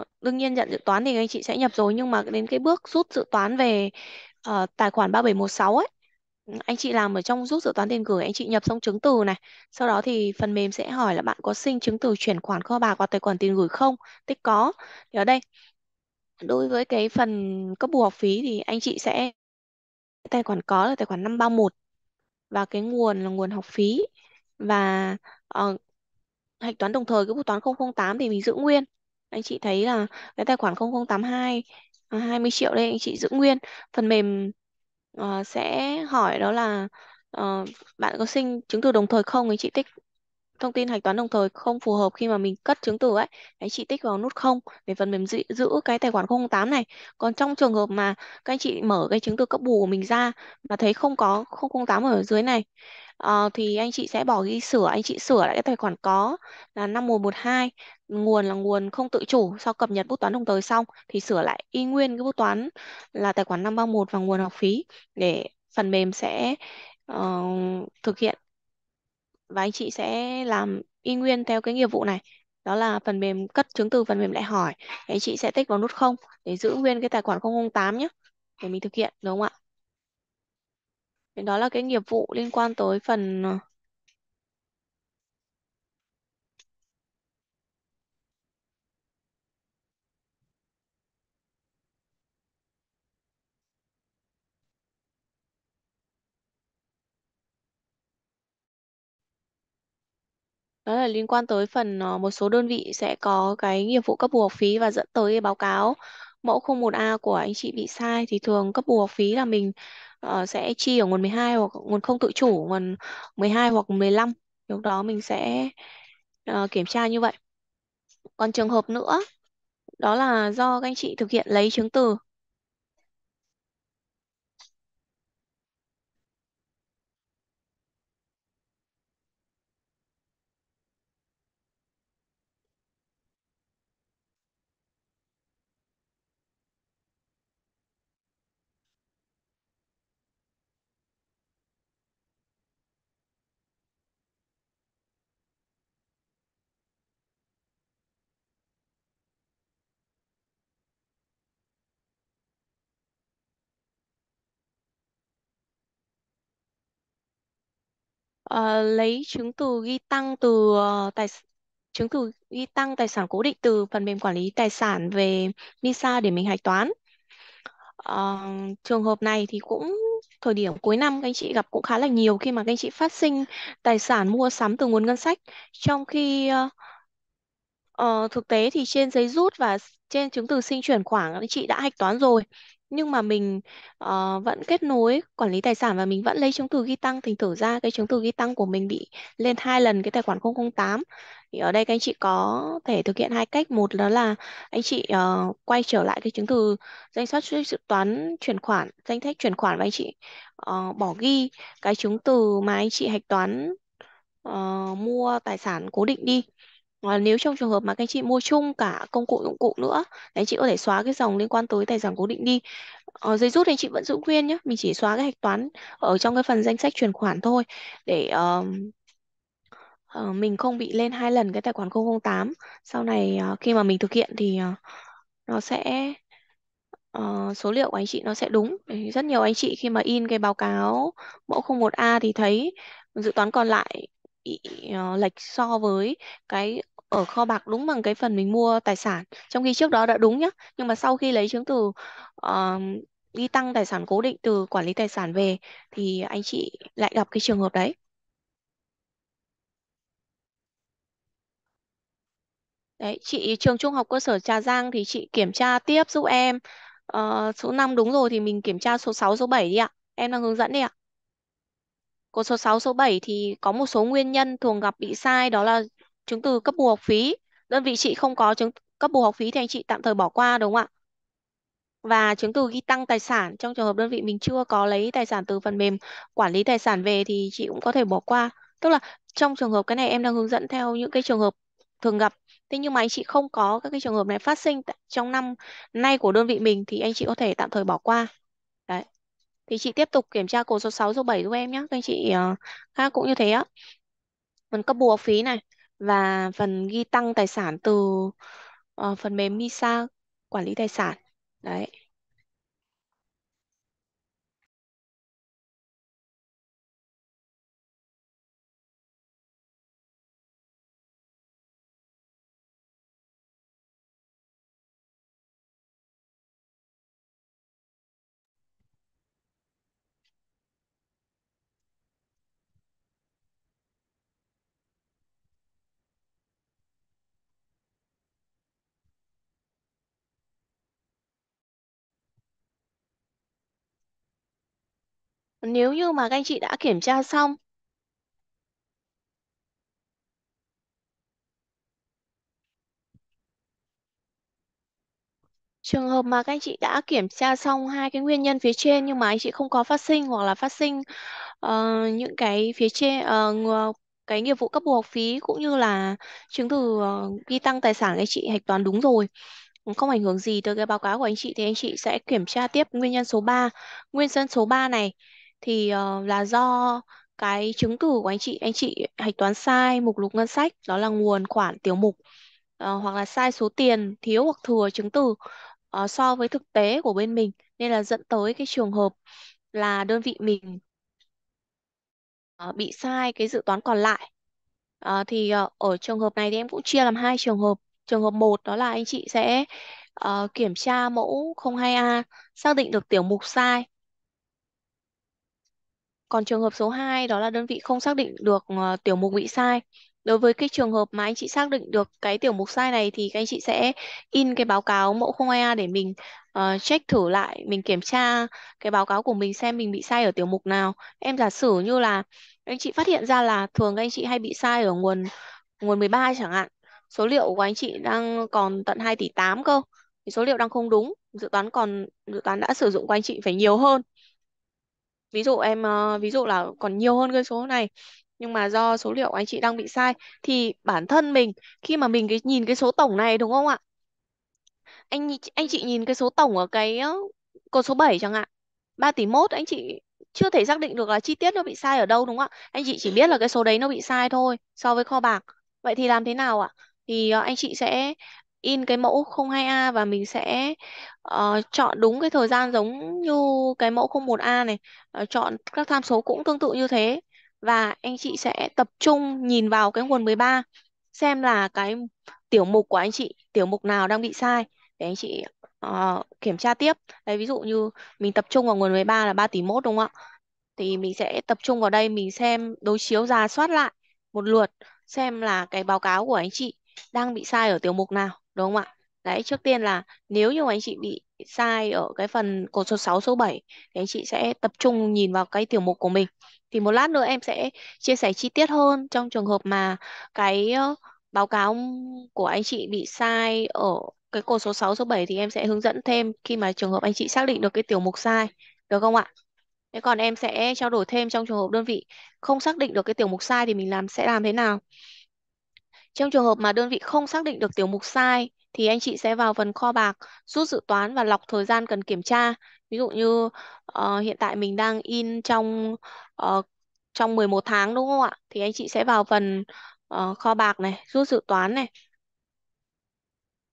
uh, đương nhiên nhận dự toán thì anh chị sẽ nhập rồi nhưng mà đến cái bước rút dự toán về uh, tài khoản 3716 ấy anh chị làm ở trong rút dự toán tiền gửi, anh chị nhập xong chứng từ này. Sau đó thì phần mềm sẽ hỏi là bạn có xin chứng từ chuyển khoản kho bạc vào tài khoản tiền gửi không? Tích có. Thì ở đây đối với cái phần cấp bù học phí thì anh chị sẽ tài khoản có là tài khoản 531 và cái nguồn là nguồn học phí và uh, hạch toán đồng thời cái bút toán 008 thì mình giữ nguyên. Anh chị thấy là cái tài khoản 0082 20 à, triệu đây anh chị giữ nguyên. Phần mềm ờ, sẽ hỏi đó là ờ, bạn có sinh chứng từ đồng thời không ấy chị tích thông tin hạch toán đồng thời không phù hợp khi mà mình cất chứng từ ấy anh chị tích vào nút không để phần mềm giữ, giữ cái tài khoản 008 này còn trong trường hợp mà các anh chị mở cái chứng từ cấp bù của mình ra mà thấy không có 008 ở dưới này ờ, thì anh chị sẽ bỏ ghi sửa anh chị sửa lại cái tài khoản có là năm một hai nguồn là nguồn không tự chủ sau cập nhật bút toán đồng thời xong thì sửa lại y nguyên cái bút toán là tài khoản năm ba một và nguồn học phí để phần mềm sẽ uh, thực hiện và anh chị sẽ làm y nguyên theo cái nghiệp vụ này đó là phần mềm cất chứng từ phần mềm lại hỏi anh chị sẽ tích vào nút 0 để giữ nguyên cái tài khoản 008 nhé để mình thực hiện đúng không ạ thì đó là cái nghiệp vụ liên quan tới phần ờ, đó là liên quan tới phần ờ, một số đơn vị sẽ có cái nghiệp vụ cấp bù học phí và dẫn tới báo cáo mẫu 01A của anh chị bị sai thì thường cấp bù học phí là mình Ờ, sẽ chi ở nguồn 12 hoặc nguồn không tự chủ nguồn 12 hoặc 15 lúc đó mình sẽ ờ, kiểm tra như vậy còn trường hợp nữa đó là do các anh chị thực hiện lấy chứng từ ờ, lấy chứng từ ghi tăng từ ờ, tài chứng từ ghi tăng tài sản cố định từ phần mềm quản lý tài sản về MISA để mình hạch toán. Ờ, trường hợp này thì cũng thời điểm cuối năm các anh chị gặp cũng khá là nhiều khi mà các anh chị phát sinh tài sản mua sắm từ nguồn ngân sách trong khi ờ, Ờ, thực tế thì trên giấy rút và trên chứng từ sinh chuyển khoản các anh chị đã hạch toán rồi nhưng mà mình ờ, vẫn kết nối quản lý tài sản và mình vẫn lấy chứng từ ghi tăng thì thử ra cái chứng từ ghi tăng của mình bị lên hai lần cái tài khoản 008 thì ở đây các anh chị có thể thực hiện hai cách một đó là anh chị ờ, quay trở lại cái chứng từ danh sách dự toán chuyển khoản danh sách chuyển khoản và anh chị ờ, bỏ ghi cái chứng từ mà anh chị hạch toán ờ, mua tài sản cố định đi và ờ, nếu trong trường hợp mà các anh chị mua chung cả công cụ dụng cụ nữa, anh chị có thể xóa cái dòng liên quan tới tài sản cố định đi. Ờ, giấy rút anh chị vẫn giữ nguyên nhé, mình chỉ xóa cái hạch toán ở trong cái phần danh sách chuyển khoản thôi để uh, uh, mình không bị lên hai lần cái tài khoản 008. Sau này uh, khi mà mình thực hiện thì uh, nó sẽ Uh, số liệu của anh chị nó sẽ đúng. Rất nhiều anh chị khi mà in cái báo cáo mẫu 01A thì thấy dự toán còn lại Ờ, lệch so với cái ở kho bạc đúng bằng cái phần mình mua tài sản trong khi trước đó đã đúng nhá nhưng mà sau khi lấy chứng từ uh, tăng tài sản cố định từ quản lý tài sản về thì anh chị lại gặp cái trường hợp đấy Đấy, chị trường trung học cơ sở Trà Giang thì chị kiểm tra tiếp giúp em. Ờ, số 5 đúng rồi thì mình kiểm tra số 6, số 7 đi ạ. Em đang hướng dẫn đi ạ. Cột số 6, số 7 thì có một số nguyên nhân thường gặp bị sai đó là chứng từ cấp bù học phí. Đơn vị chị không có chứng cấp bù học phí thì anh chị tạm thời bỏ qua đúng không ạ? Và chứng từ ghi tăng tài sản trong trường hợp đơn vị mình chưa có lấy tài sản từ phần mềm quản lý tài sản về thì chị cũng có thể bỏ qua. Tức là trong trường hợp cái này em đang hướng dẫn theo những cái trường hợp thường gặp. Thế nhưng mà anh chị không có các cái trường hợp này phát sinh trong năm nay của đơn vị mình thì anh chị có thể tạm thời bỏ qua thì chị tiếp tục kiểm tra cột số 6 số 7 giúp em nhé các anh chị ờ, khác cũng như thế á phần cấp bù phí này và phần ghi tăng tài sản từ uh, phần mềm MISA quản lý tài sản đấy nếu như mà các anh chị đã kiểm tra xong Trường hợp mà các anh chị đã kiểm tra xong hai cái nguyên nhân phía trên nhưng mà anh chị không có phát sinh hoặc là phát sinh uh, những cái phía trên uh, cái nghiệp vụ cấp bù học phí cũng như là chứng từ uh, ghi tăng tài sản anh chị hạch toán đúng rồi không ảnh hưởng gì tới cái báo cáo của anh chị thì anh chị sẽ kiểm tra tiếp nguyên nhân số 3. Nguyên nhân số 3 này thì ờ, là do cái chứng từ của anh chị anh chị hạch toán sai mục lục ngân sách đó là nguồn khoản tiểu mục ờ, hoặc là sai số tiền thiếu hoặc thừa chứng từ ờ, so với thực tế của bên mình nên là dẫn tới cái trường hợp là đơn vị mình ờ, bị sai cái dự toán còn lại Ờ, thì ờ, ở trường hợp này thì em cũng chia làm hai trường hợp trường hợp một đó là anh chị sẽ ờ, kiểm tra mẫu 02A xác định được tiểu mục sai còn trường hợp số 2 đó là đơn vị không xác định được uh, tiểu mục bị sai. Đối với cái trường hợp mà anh chị xác định được cái tiểu mục sai này thì các anh chị sẽ in cái báo cáo mẫu không EA để mình uh, check thử lại, mình kiểm tra cái báo cáo của mình xem mình bị sai ở tiểu mục nào. Em giả sử như là anh chị phát hiện ra là thường các anh chị hay bị sai ở nguồn nguồn 13 chẳng hạn. Số liệu của anh chị đang còn tận 2 tỷ 8 cơ. Thì số liệu đang không đúng, dự toán còn dự toán đã sử dụng của anh chị phải nhiều hơn ví dụ em ờ, ví dụ là còn nhiều hơn cái số này nhưng mà do số liệu anh chị đang bị sai thì bản thân mình khi mà mình cái, nhìn cái số tổng này đúng không ạ anh anh chị nhìn cái số tổng ở cái cột số 7 chẳng hạn 3 tỷ mốt anh chị chưa thể xác định được là chi tiết nó bị sai ở đâu đúng không ạ anh chị chỉ biết là cái số đấy nó bị sai thôi so với kho bạc vậy thì làm thế nào ạ thì ờ, anh chị sẽ in cái mẫu 02A và mình sẽ uh, chọn đúng cái thời gian giống như cái mẫu 01A này, uh, chọn các tham số cũng tương tự như thế và anh chị sẽ tập trung nhìn vào cái nguồn 13 xem là cái tiểu mục của anh chị, tiểu mục nào đang bị sai để anh chị uh, kiểm tra tiếp. Đấy ví dụ như mình tập trung vào nguồn 13 là 3 tỷ mốt đúng không ạ? Thì mình sẽ tập trung vào đây mình xem đối chiếu ra soát lại một lượt xem là cái báo cáo của anh chị đang bị sai ở tiểu mục nào đúng không ạ? Đấy, trước tiên là nếu như anh chị bị sai ở cái phần cột số 6, số 7 thì anh chị sẽ tập trung nhìn vào cái tiểu mục của mình. Thì một lát nữa em sẽ chia sẻ chi tiết hơn trong trường hợp mà cái báo cáo của anh chị bị sai ở cái cột số 6, số 7 thì em sẽ hướng dẫn thêm khi mà trường hợp anh chị xác định được cái tiểu mục sai. Được không ạ? Thế còn em sẽ trao đổi thêm trong trường hợp đơn vị không xác định được cái tiểu mục sai thì mình làm sẽ làm thế nào? Trong trường hợp mà đơn vị không xác định được tiểu mục sai thì anh chị sẽ vào phần kho bạc, rút dự toán và lọc thời gian cần kiểm tra. Ví dụ như uh, hiện tại mình đang in trong uh, trong 11 tháng đúng không ạ? Thì anh chị sẽ vào phần uh, kho bạc này, rút dự toán này.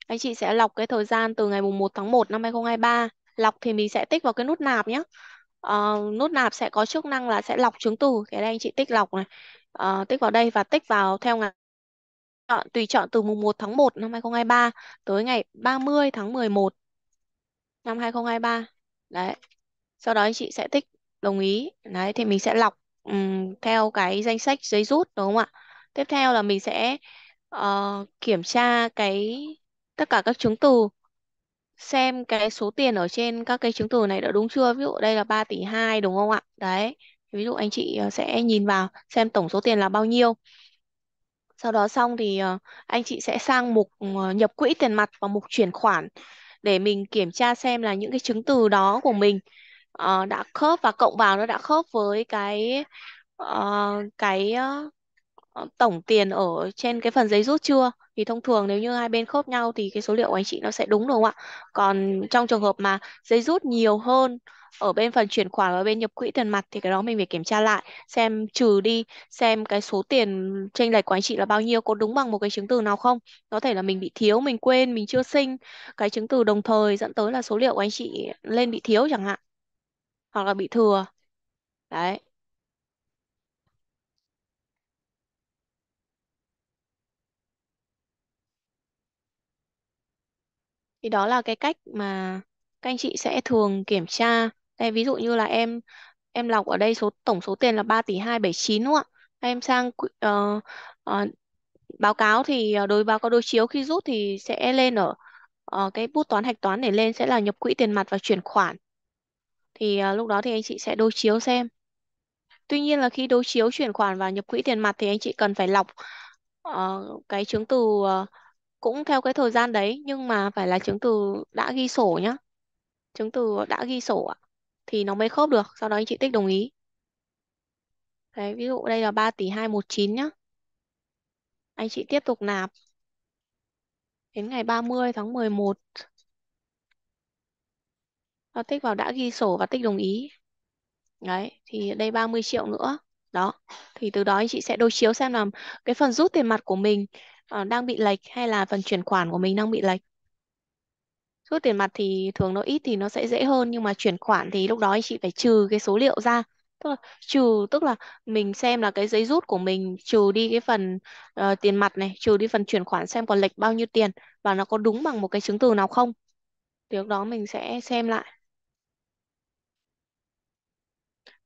Anh chị sẽ lọc cái thời gian từ ngày mùng 1 tháng 1 năm 2023. Lọc thì mình sẽ tích vào cái nút nạp nhé. Uh, nút nạp sẽ có chức năng là sẽ lọc chứng từ. Cái đây anh chị tích lọc này. Uh, tích vào đây và tích vào theo ngày chọn tùy chọn từ mùng 1 tháng 1 năm 2023 tới ngày 30 tháng 11 năm 2023. Đấy. Sau đó anh chị sẽ tích đồng ý. Đấy thì mình sẽ lọc um, theo cái danh sách giấy rút đúng không ạ? Tiếp theo là mình sẽ uh, kiểm tra cái tất cả các chứng từ xem cái số tiền ở trên các cái chứng từ này đã đúng chưa? Ví dụ đây là 3 tỷ 2 đúng không ạ? Đấy. Ví dụ anh chị ờ, sẽ nhìn vào xem tổng số tiền là bao nhiêu. Sau đó xong thì ờ, anh chị sẽ sang mục ờ, nhập quỹ tiền mặt và mục chuyển khoản để mình kiểm tra xem là những cái chứng từ đó của mình ờ, đã khớp và cộng vào nó đã khớp với cái cái tổng tiền ở trên cái phần giấy rút chưa thì thông thường nếu như hai bên khớp nhau thì cái số liệu của anh chị nó sẽ đúng đúng không ạ còn trong trường hợp mà giấy rút nhiều hơn ở bên phần chuyển khoản và bên nhập quỹ tiền mặt thì cái đó mình phải kiểm tra lại xem trừ đi xem cái số tiền tranh lệch của anh chị là bao nhiêu có đúng bằng một cái chứng từ nào không có thể là mình bị thiếu mình quên mình chưa sinh cái chứng từ đồng thời dẫn tới là số liệu của anh chị lên bị thiếu chẳng hạn hoặc là bị thừa đấy thì đó là cái cách mà các anh chị sẽ thường kiểm tra đây ví dụ như là em em lọc ở đây số tổng số tiền là 3 tỷ 279 đúng không ạ em sang uh, uh, báo cáo thì ờ, đối báo có đối chiếu khi rút thì sẽ lên ở uh, cái bút toán hạch toán để lên sẽ là nhập quỹ tiền mặt và chuyển khoản thì uh, lúc đó thì anh chị sẽ đối chiếu xem tuy nhiên là khi đối chiếu chuyển khoản và nhập quỹ tiền mặt thì anh chị cần phải lọc uh, cái chứng từ uh, cũng theo cái thời gian đấy nhưng mà phải là chứng từ đã ghi sổ nhá chứng từ đã ghi sổ ạ thì nó mới khớp được sau đó anh chị tích đồng ý Đấy, ví dụ đây là 3 tỷ 219 nhá anh chị tiếp tục nạp đến ngày 30 tháng 11 nó tích vào đã ghi sổ và tích đồng ý đấy thì đây 30 triệu nữa đó thì từ đó anh chị sẽ đối chiếu xem là cái phần rút tiền mặt của mình ờ, đang bị lệch hay là phần chuyển khoản của mình đang bị lệch rút tiền mặt thì thường nó ít thì nó sẽ dễ hơn nhưng mà chuyển khoản thì lúc đó anh chị phải trừ cái số liệu ra tức là trừ tức là mình xem là cái giấy rút của mình trừ đi cái phần uh, tiền mặt này trừ đi phần chuyển khoản xem còn lệch bao nhiêu tiền và nó có đúng bằng một cái chứng từ nào không thì lúc đó mình sẽ xem lại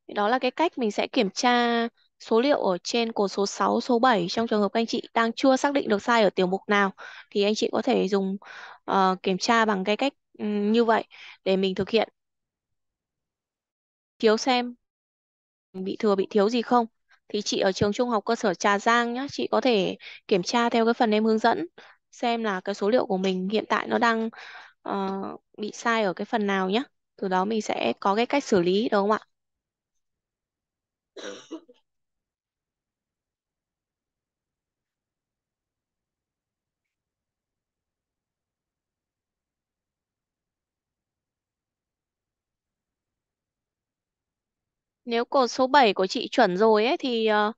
thì đó là cái cách mình sẽ kiểm tra số liệu ở trên cột số 6, số 7 trong trường hợp các anh chị đang chưa xác định được sai ở tiểu mục nào thì anh chị có thể dùng Ờ, kiểm tra bằng cái cách như vậy để mình thực hiện chiếu xem bị thừa bị thiếu gì không thì chị ở trường trung học cơ sở Trà Giang nhá chị có thể kiểm tra theo cái phần em hướng dẫn xem là cái số liệu của mình hiện tại nó đang ờ, bị sai ở cái phần nào nhá từ đó mình sẽ có cái cách xử lý đúng không ạ [laughs] Nếu cột số 7 của chị chuẩn rồi ấy thì ờ,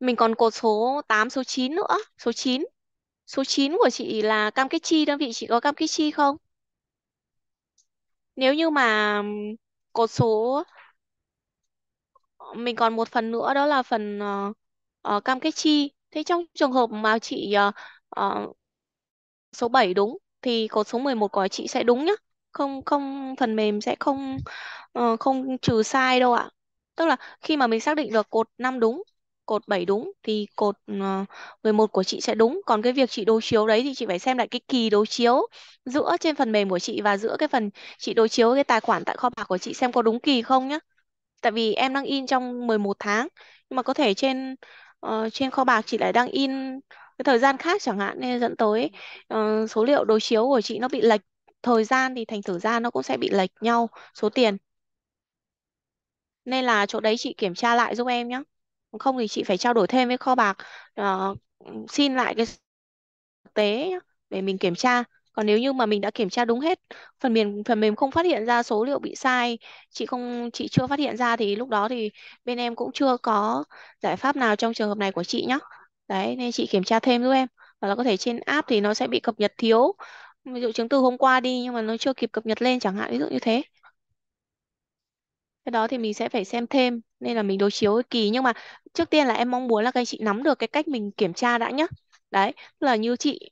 mình còn cột số 8, số 9 nữa. Số 9. Số 9 của chị là cam kết chi đơn vị chị có cam kết chi không? Nếu như mà cột số ờ, mình còn một phần nữa đó là phần ờ, ờ, cam kết chi. Thế trong trường hợp mà chị ờ, ờ, số 7 đúng thì cột số 11 của chị sẽ đúng nhá không không phần mềm sẽ không ờ, không trừ sai đâu ạ tức là khi mà mình xác định được cột 5 đúng cột 7 đúng thì cột ờ, 11 của chị sẽ đúng còn cái việc chị đối chiếu đấy thì chị phải xem lại cái kỳ đối chiếu giữa trên phần mềm của chị và giữa cái phần chị đối chiếu cái tài khoản tại kho bạc của chị xem có đúng kỳ không nhá tại vì em đang in trong 11 tháng nhưng mà có thể trên ờ, trên kho bạc chị lại đang in cái thời gian khác chẳng hạn nên dẫn tới ờ, số liệu đối chiếu của chị nó bị lệch thời gian thì thành thử ra nó cũng sẽ bị lệch nhau số tiền. Nên là chỗ đấy chị kiểm tra lại giúp em nhé. Không thì chị phải trao đổi thêm với kho bạc uh, xin lại cái thực tế để mình kiểm tra. Còn nếu như mà mình đã kiểm tra đúng hết, phần mềm phần mềm không phát hiện ra số liệu bị sai, chị không chị chưa phát hiện ra thì lúc đó thì bên em cũng chưa có giải pháp nào trong trường hợp này của chị nhé. Đấy nên chị kiểm tra thêm giúp em. và là có thể trên app thì nó sẽ bị cập nhật thiếu ví dụ chứng từ hôm qua đi nhưng mà nó chưa kịp cập nhật lên chẳng hạn ví dụ như thế cái đó thì mình sẽ phải xem thêm nên là mình đối chiếu cái kỳ nhưng mà trước tiên là em mong muốn là các anh chị nắm được cái cách mình kiểm tra đã nhé đấy là như chị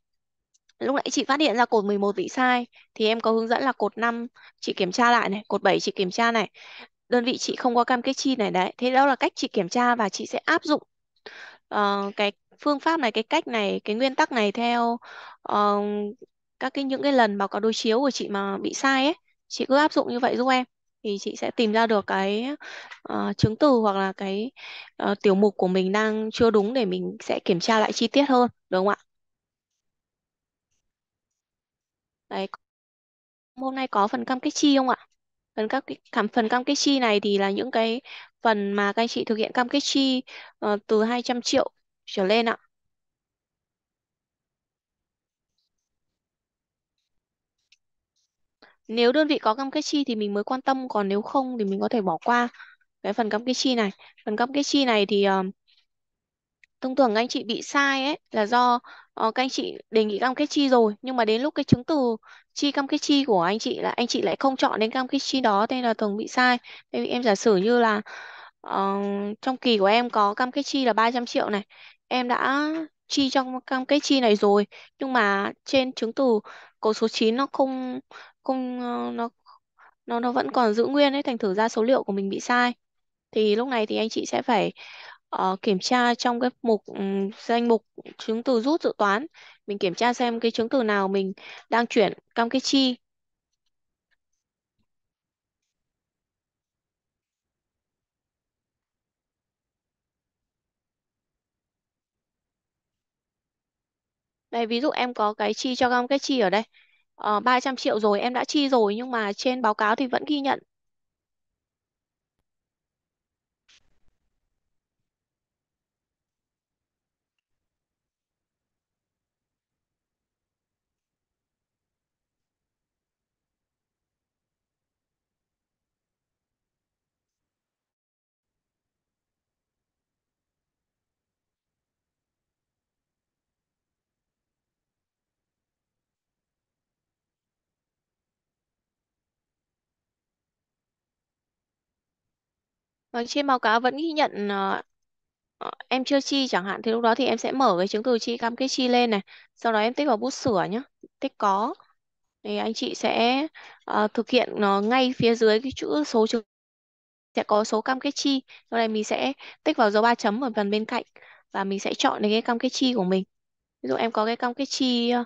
lúc nãy chị phát hiện ra cột 11 bị sai thì em có hướng dẫn là cột 5 chị kiểm tra lại này cột 7 chị kiểm tra này đơn vị chị không có cam kết chi này đấy thế đó là cách chị kiểm tra và chị sẽ áp dụng uh, cái phương pháp này cái cách này cái nguyên tắc này theo uh, các cái những cái lần mà có đối chiếu của chị mà bị sai ấy chị cứ áp dụng như vậy giúp em thì chị sẽ tìm ra được cái uh, chứng từ hoặc là cái uh, tiểu mục của mình đang chưa đúng để mình sẽ kiểm tra lại chi tiết hơn đúng không ạ đấy hôm nay có phần cam kết chi không ạ phần các cảm phần cam kết chi này thì là những cái phần mà các anh chị thực hiện cam kết chi uh, từ 200 triệu trở lên ạ nếu đơn vị có cam kết chi thì mình mới quan tâm còn nếu không thì mình có thể bỏ qua cái phần cam kết chi này phần cam kết chi này thì uh, thông thường các anh chị bị sai ấy là do uh, các anh chị đề nghị cam kết chi rồi nhưng mà đến lúc cái chứng từ chi cam kết chi của anh chị là anh chị lại không chọn đến cam kết chi đó nên là thường bị sai nên em giả sử như là uh, trong kỳ của em có cam kết chi là 300 triệu này em đã chi trong cam kết chi này rồi nhưng mà trên chứng từ cột số 9 nó không không ờ, nó nó nó vẫn còn giữ nguyên ấy thành thử ra số liệu của mình bị sai thì lúc này thì anh chị sẽ phải ờ, kiểm tra trong cái mục ừm, danh mục chứng từ rút dự toán mình kiểm tra xem cái chứng từ nào mình đang chuyển cam kết chi đây ví dụ em có cái chi cho cam kết chi ở đây uh, ờ, 300 triệu rồi em đã chi rồi nhưng mà trên báo cáo thì vẫn ghi nhận Ở vâng, trên báo cáo vẫn ghi nhận ờ, ờ, em chưa chi chẳng hạn thì lúc đó thì em sẽ mở cái chứng từ chi cam kết chi lên này sau đó em tích vào bút sửa nhé tích có thì anh chị sẽ ờ, thực hiện nó ờ, ngay phía dưới cái chữ số chứng sẽ có số cam kết chi sau này mình sẽ tích vào dấu ba chấm ở phần bên cạnh và mình sẽ chọn đến cái cam kết chi của mình ví dụ em có cái cam kết chi ờ,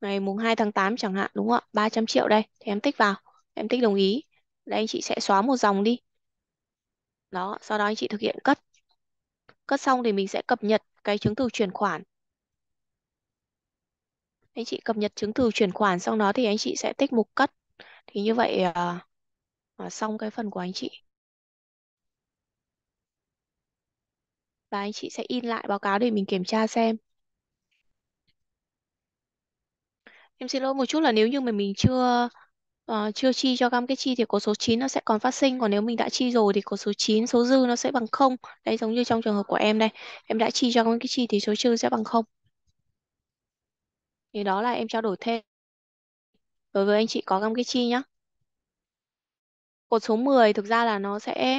ngày mùng 2 tháng 8 chẳng hạn đúng không ạ 300 triệu đây thì em tích vào em tích đồng ý đây anh chị sẽ xóa một dòng đi đó, sau đó anh chị thực hiện cất. Cất xong thì mình sẽ cập nhật cái chứng từ chuyển khoản. Anh chị cập nhật chứng từ chuyển khoản xong đó thì anh chị sẽ tích mục cất. Thì như vậy uh, xong cái phần của anh chị. Và anh chị sẽ in lại báo cáo để mình kiểm tra xem. Em xin lỗi một chút là nếu như mà mình chưa uh, chưa chi cho cam kết chi thì có số 9 nó sẽ còn phát sinh còn nếu mình đã chi rồi thì có số 9 số dư nó sẽ bằng không đấy giống như trong trường hợp của em đây em đã chi cho cam kết chi thì số trừ sẽ bằng không thì đó là em trao đổi thêm đối với anh chị có cam kết chi nhá cột số 10 thực ra là nó sẽ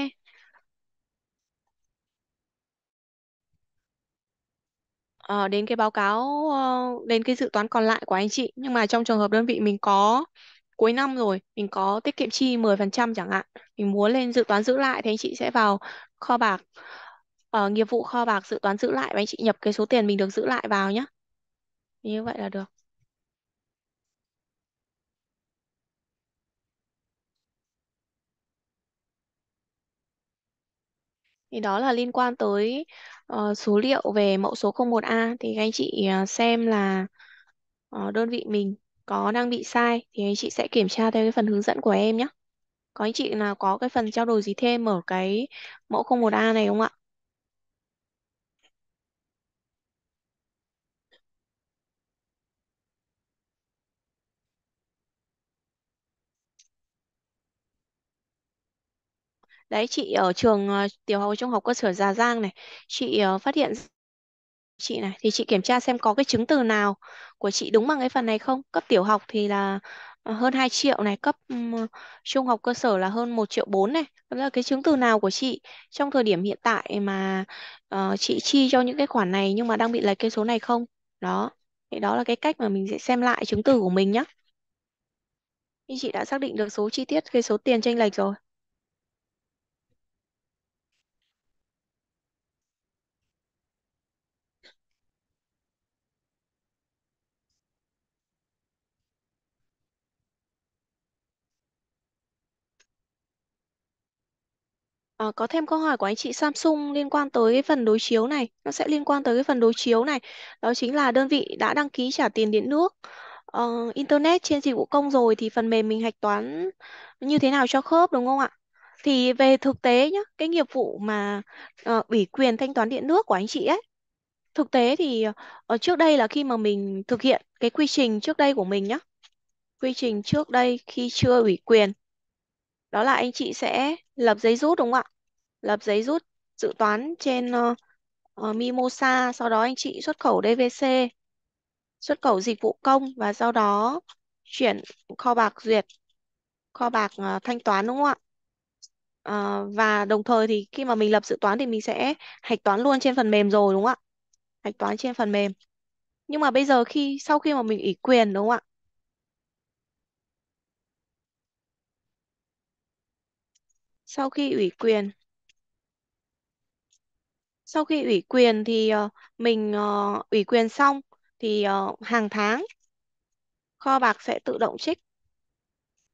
À, đến cái báo cáo ờ, đến cái dự toán còn lại của anh chị nhưng mà trong trường hợp đơn vị mình có cuối năm rồi mình có tiết kiệm chi 10% chẳng hạn mình muốn lên dự toán giữ lại thì anh chị sẽ vào kho bạc uh, nghiệp vụ kho bạc dự toán giữ lại và anh chị nhập cái số tiền mình được giữ lại vào nhé như vậy là được thì đó là liên quan tới uh, số liệu về mẫu số 01A thì các anh chị uh, xem là uh, đơn vị mình có đang bị sai thì anh chị sẽ kiểm tra theo cái phần hướng dẫn của em nhé. Có anh chị nào có cái phần trao đổi gì thêm ở cái mẫu 01A này không ạ? Đấy chị ở trường uh, tiểu học trung học cơ sở Già Giang này, chị uh, phát hiện chị này thì chị kiểm tra xem có cái chứng từ nào của chị đúng bằng cái phần này không cấp tiểu học thì là ờ, hơn 2 triệu này cấp trung học cơ sở là hơn 1 triệu 4 này đó là cái chứng từ nào của chị trong thời điểm hiện tại mà uh, chị chi cho những cái khoản này nhưng mà đang bị lệch cái số này không đó thì đó là cái cách mà mình sẽ xem lại chứng từ của mình nhé khi chị đã xác định được số chi tiết cái số tiền tranh lệch rồi Ờ, có thêm câu hỏi của anh chị Samsung liên quan tới cái phần đối chiếu này. Nó sẽ liên quan tới cái phần đối chiếu này. Đó chính là đơn vị đã đăng ký trả tiền điện nước, ờ, internet trên dịch vụ công rồi thì phần mềm mình hạch toán như thế nào cho khớp đúng không ạ? Thì về thực tế nhá, cái nghiệp vụ mà ờ, ủy quyền thanh toán điện nước của anh chị ấy, thực tế thì ở ờ, trước đây là khi mà mình thực hiện cái quy trình trước đây của mình nhá, quy trình trước đây khi chưa ủy quyền đó là anh chị sẽ lập giấy rút đúng không ạ? Lập giấy rút dự toán trên uh, Mimosa, sau đó anh chị xuất khẩu DVC, xuất khẩu dịch vụ công và sau đó chuyển kho bạc duyệt, kho bạc uh, thanh toán đúng không ạ? Uh, và đồng thời thì khi mà mình lập dự toán thì mình sẽ hạch toán luôn trên phần mềm rồi đúng không ạ? Hạch toán trên phần mềm. Nhưng mà bây giờ khi sau khi mà mình ủy quyền đúng không ạ? sau khi ủy quyền sau khi ủy quyền thì ờ, mình ờ, ủy quyền xong thì ờ, hàng tháng kho bạc sẽ tự động trích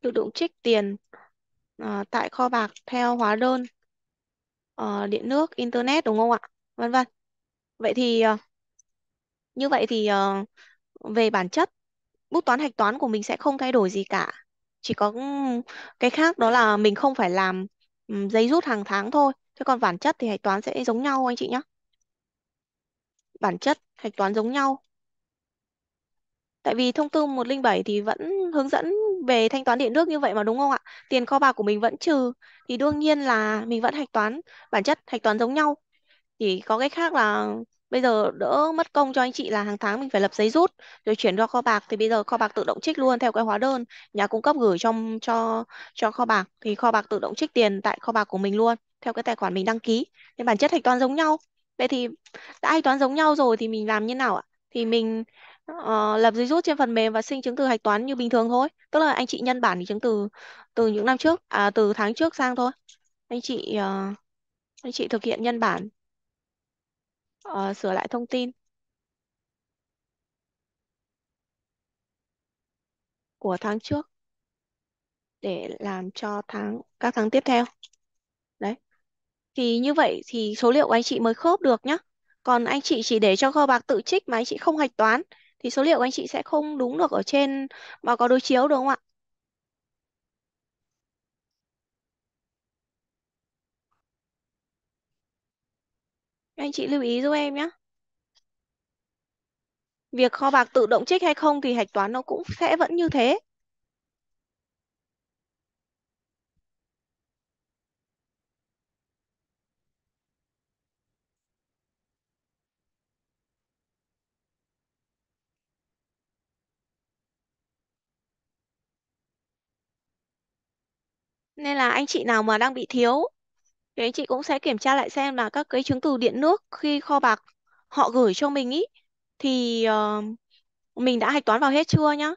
tự động trích tiền tại kho bạc theo hóa đơn điện nước internet đúng không ạ vân vân vậy thì như vậy thì về bản chất bút toán hạch toán của mình sẽ không thay đổi gì cả chỉ có ừ, cái khác đó là mình không phải làm ừm, giấy rút hàng tháng thôi. Thế còn bản chất thì hạch toán sẽ giống nhau anh chị nhé. Bản chất hạch toán giống nhau. Tại vì thông tư 107 thì vẫn hướng dẫn về thanh toán điện nước như vậy mà đúng không ạ? Tiền kho bạc của mình vẫn trừ thì đương nhiên là mình vẫn hạch toán bản chất hạch toán giống nhau. Chỉ có cái khác là bây giờ đỡ mất công cho anh chị là hàng tháng mình phải lập giấy rút rồi chuyển cho kho bạc thì bây giờ kho bạc tự động trích luôn theo cái hóa đơn nhà cung cấp gửi trong cho cho kho bạc thì kho bạc tự động trích tiền tại kho bạc của mình luôn theo cái tài khoản mình đăng ký nên bản chất hạch toán giống nhau vậy thì đã hạch toán giống nhau rồi thì mình làm như nào ạ thì mình uh, lập giấy rút trên phần mềm và sinh chứng từ hạch toán như bình thường thôi tức là anh chị nhân bản thì chứng từ từ những năm trước à từ tháng trước sang thôi anh chị uh, anh chị thực hiện nhân bản ờ, sửa lại thông tin của tháng trước để làm cho tháng các tháng tiếp theo. Đấy. Thì như vậy thì số liệu của anh chị mới khớp được nhá. Còn anh chị chỉ để cho kho bạc tự trích mà anh chị không hạch toán thì số liệu của anh chị sẽ không đúng được ở trên báo có đối chiếu đúng không ạ? anh chị lưu ý giúp em nhé việc kho bạc tự động trích hay không thì hạch toán nó cũng sẽ vẫn như thế nên là anh chị nào mà đang bị thiếu anh chị cũng sẽ kiểm tra lại xem là các cái chứng từ điện nước khi kho bạc họ gửi cho mình ý thì uh, mình đã hạch toán vào hết chưa nhá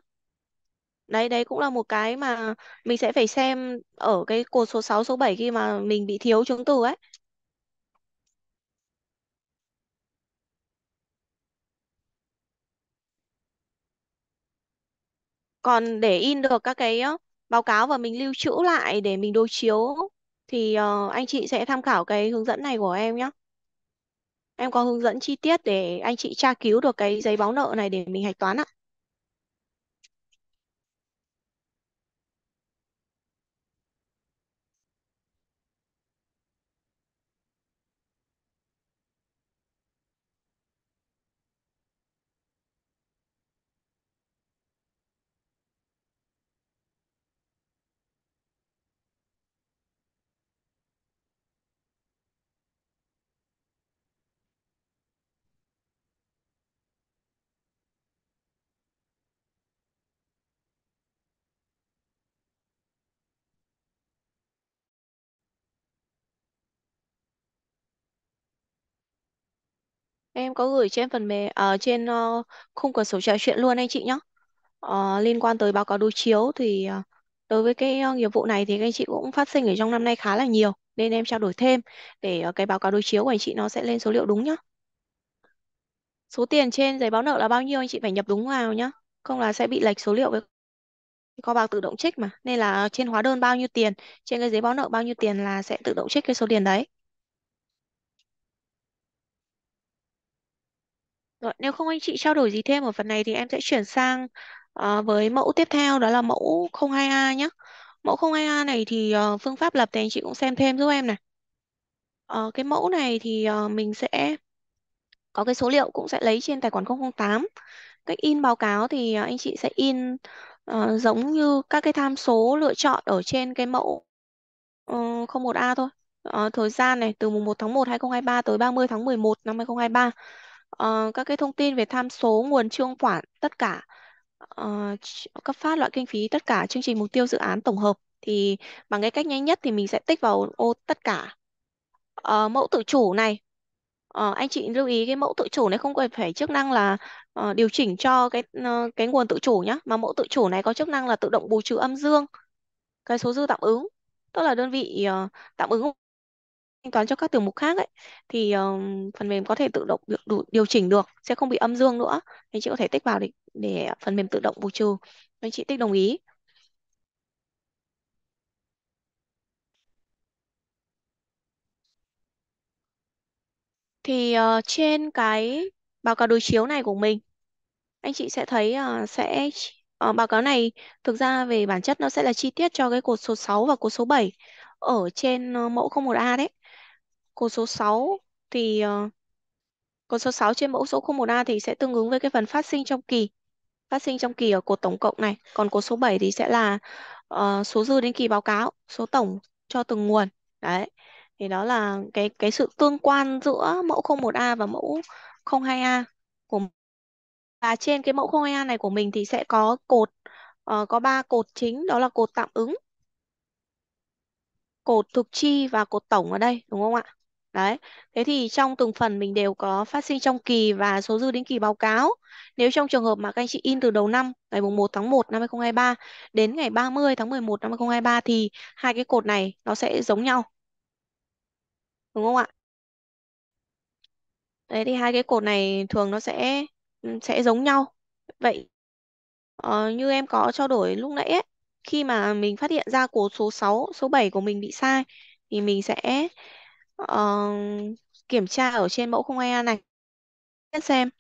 đấy đấy cũng là một cái mà mình sẽ phải xem ở cái cột số 6 số 7 khi mà mình bị thiếu chứng từ ấy còn để in được các cái báo cáo và mình lưu trữ lại để mình đối chiếu thì ờ, anh chị sẽ tham khảo cái hướng dẫn này của em nhé. Em có hướng dẫn chi tiết để anh chị tra cứu được cái giấy báo nợ này để mình hạch toán ạ. Em có gửi trên phần mềm ở ờ, trên ờ, khung cửa sổ trò chuyện luôn anh chị nhé. Ờ, liên quan tới báo cáo đối chiếu thì ờ, đối với cái ờ, nghiệp vụ này thì anh chị cũng phát sinh ở trong năm nay khá là nhiều nên em trao đổi thêm để ờ, cái báo cáo đối chiếu của anh chị nó sẽ lên số liệu đúng nhé. Số tiền trên giấy báo nợ là bao nhiêu anh chị phải nhập đúng vào nhé. Không là sẽ bị lệch số liệu với kho bạc tự động trích mà nên là trên hóa đơn bao nhiêu tiền, trên cái giấy báo nợ bao nhiêu tiền là sẽ tự động trích cái số tiền đấy. Rồi, nếu không anh chị trao đổi gì thêm ở phần này thì em sẽ chuyển sang ờ, với mẫu tiếp theo đó là mẫu 02A nhé. Mẫu 02A này thì ờ, phương pháp lập thì anh chị cũng xem thêm giúp em này. Ờ, cái mẫu này thì ờ, mình sẽ có cái số liệu cũng sẽ lấy trên tài khoản 008. Cách in báo cáo thì ờ, anh chị sẽ in ờ, giống như các cái tham số lựa chọn ở trên cái mẫu ờ, 01A thôi. Ờ, thời gian này từ mùng 1 tháng 1 2023 tới 30 tháng 11 năm 2023 ờ, các cái thông tin về tham số, nguồn trương khoản, tất cả ờ, cấp phát loại kinh phí, tất cả chương trình mục tiêu dự án tổng hợp thì bằng cái cách nhanh nhất thì mình sẽ tích vào ô tất cả. Ờ, mẫu tự chủ này Ờ, anh chị lưu ý cái mẫu tự chủ này không cần phải chức năng là ờ, điều chỉnh cho cái ờ, cái nguồn tự chủ nhá mà mẫu tự chủ này có chức năng là tự động bù trừ âm dương cái số dư tạm ứng tức là đơn vị ờ, tạm ứng thanh toán cho các tiểu mục khác ấy thì um, phần mềm có thể tự động được điều chỉnh được sẽ không bị âm dương nữa nên chị có thể tích vào để, để phần mềm tự động bù trừ nên chị tích đồng ý thì uh, trên cái báo cáo đối chiếu này của mình anh chị sẽ thấy uh, sẽ uh, báo cáo này thực ra về bản chất nó sẽ là chi tiết cho cái cột số 6 và cột số 7 ở trên uh, mẫu 01A đấy Cột số 6 thì ờ, cột số 6 trên mẫu số 01A thì sẽ tương ứng với cái phần phát sinh trong kỳ. Phát sinh trong kỳ ở cột tổng cộng này. Còn cột số 7 thì sẽ là uh, số dư đến kỳ báo cáo, số tổng cho từng nguồn. Đấy. Thì đó là cái cái sự tương quan giữa mẫu 01A và mẫu 02A của và trên cái mẫu 02A này của mình thì sẽ có cột uh, có ba cột chính đó là cột tạm ứng, cột thực chi và cột tổng ở đây đúng không ạ? Đấy. Thế thì trong từng phần mình đều có phát sinh trong kỳ và số dư đến kỳ báo cáo. Nếu trong trường hợp mà các anh chị in từ đầu năm ngày mùng 1 tháng 1 năm 2023 đến ngày 30 tháng 11 năm 2023 thì hai cái cột này nó sẽ giống nhau. Đúng không ạ? Đấy thì hai cái cột này thường nó sẽ ừ, sẽ giống nhau. Vậy ờ, như em có trao đổi lúc nãy ấy, khi mà mình phát hiện ra cột số 6, số 7 của mình bị sai thì mình sẽ Ờ, kiểm tra ở trên mẫu khung AI này xem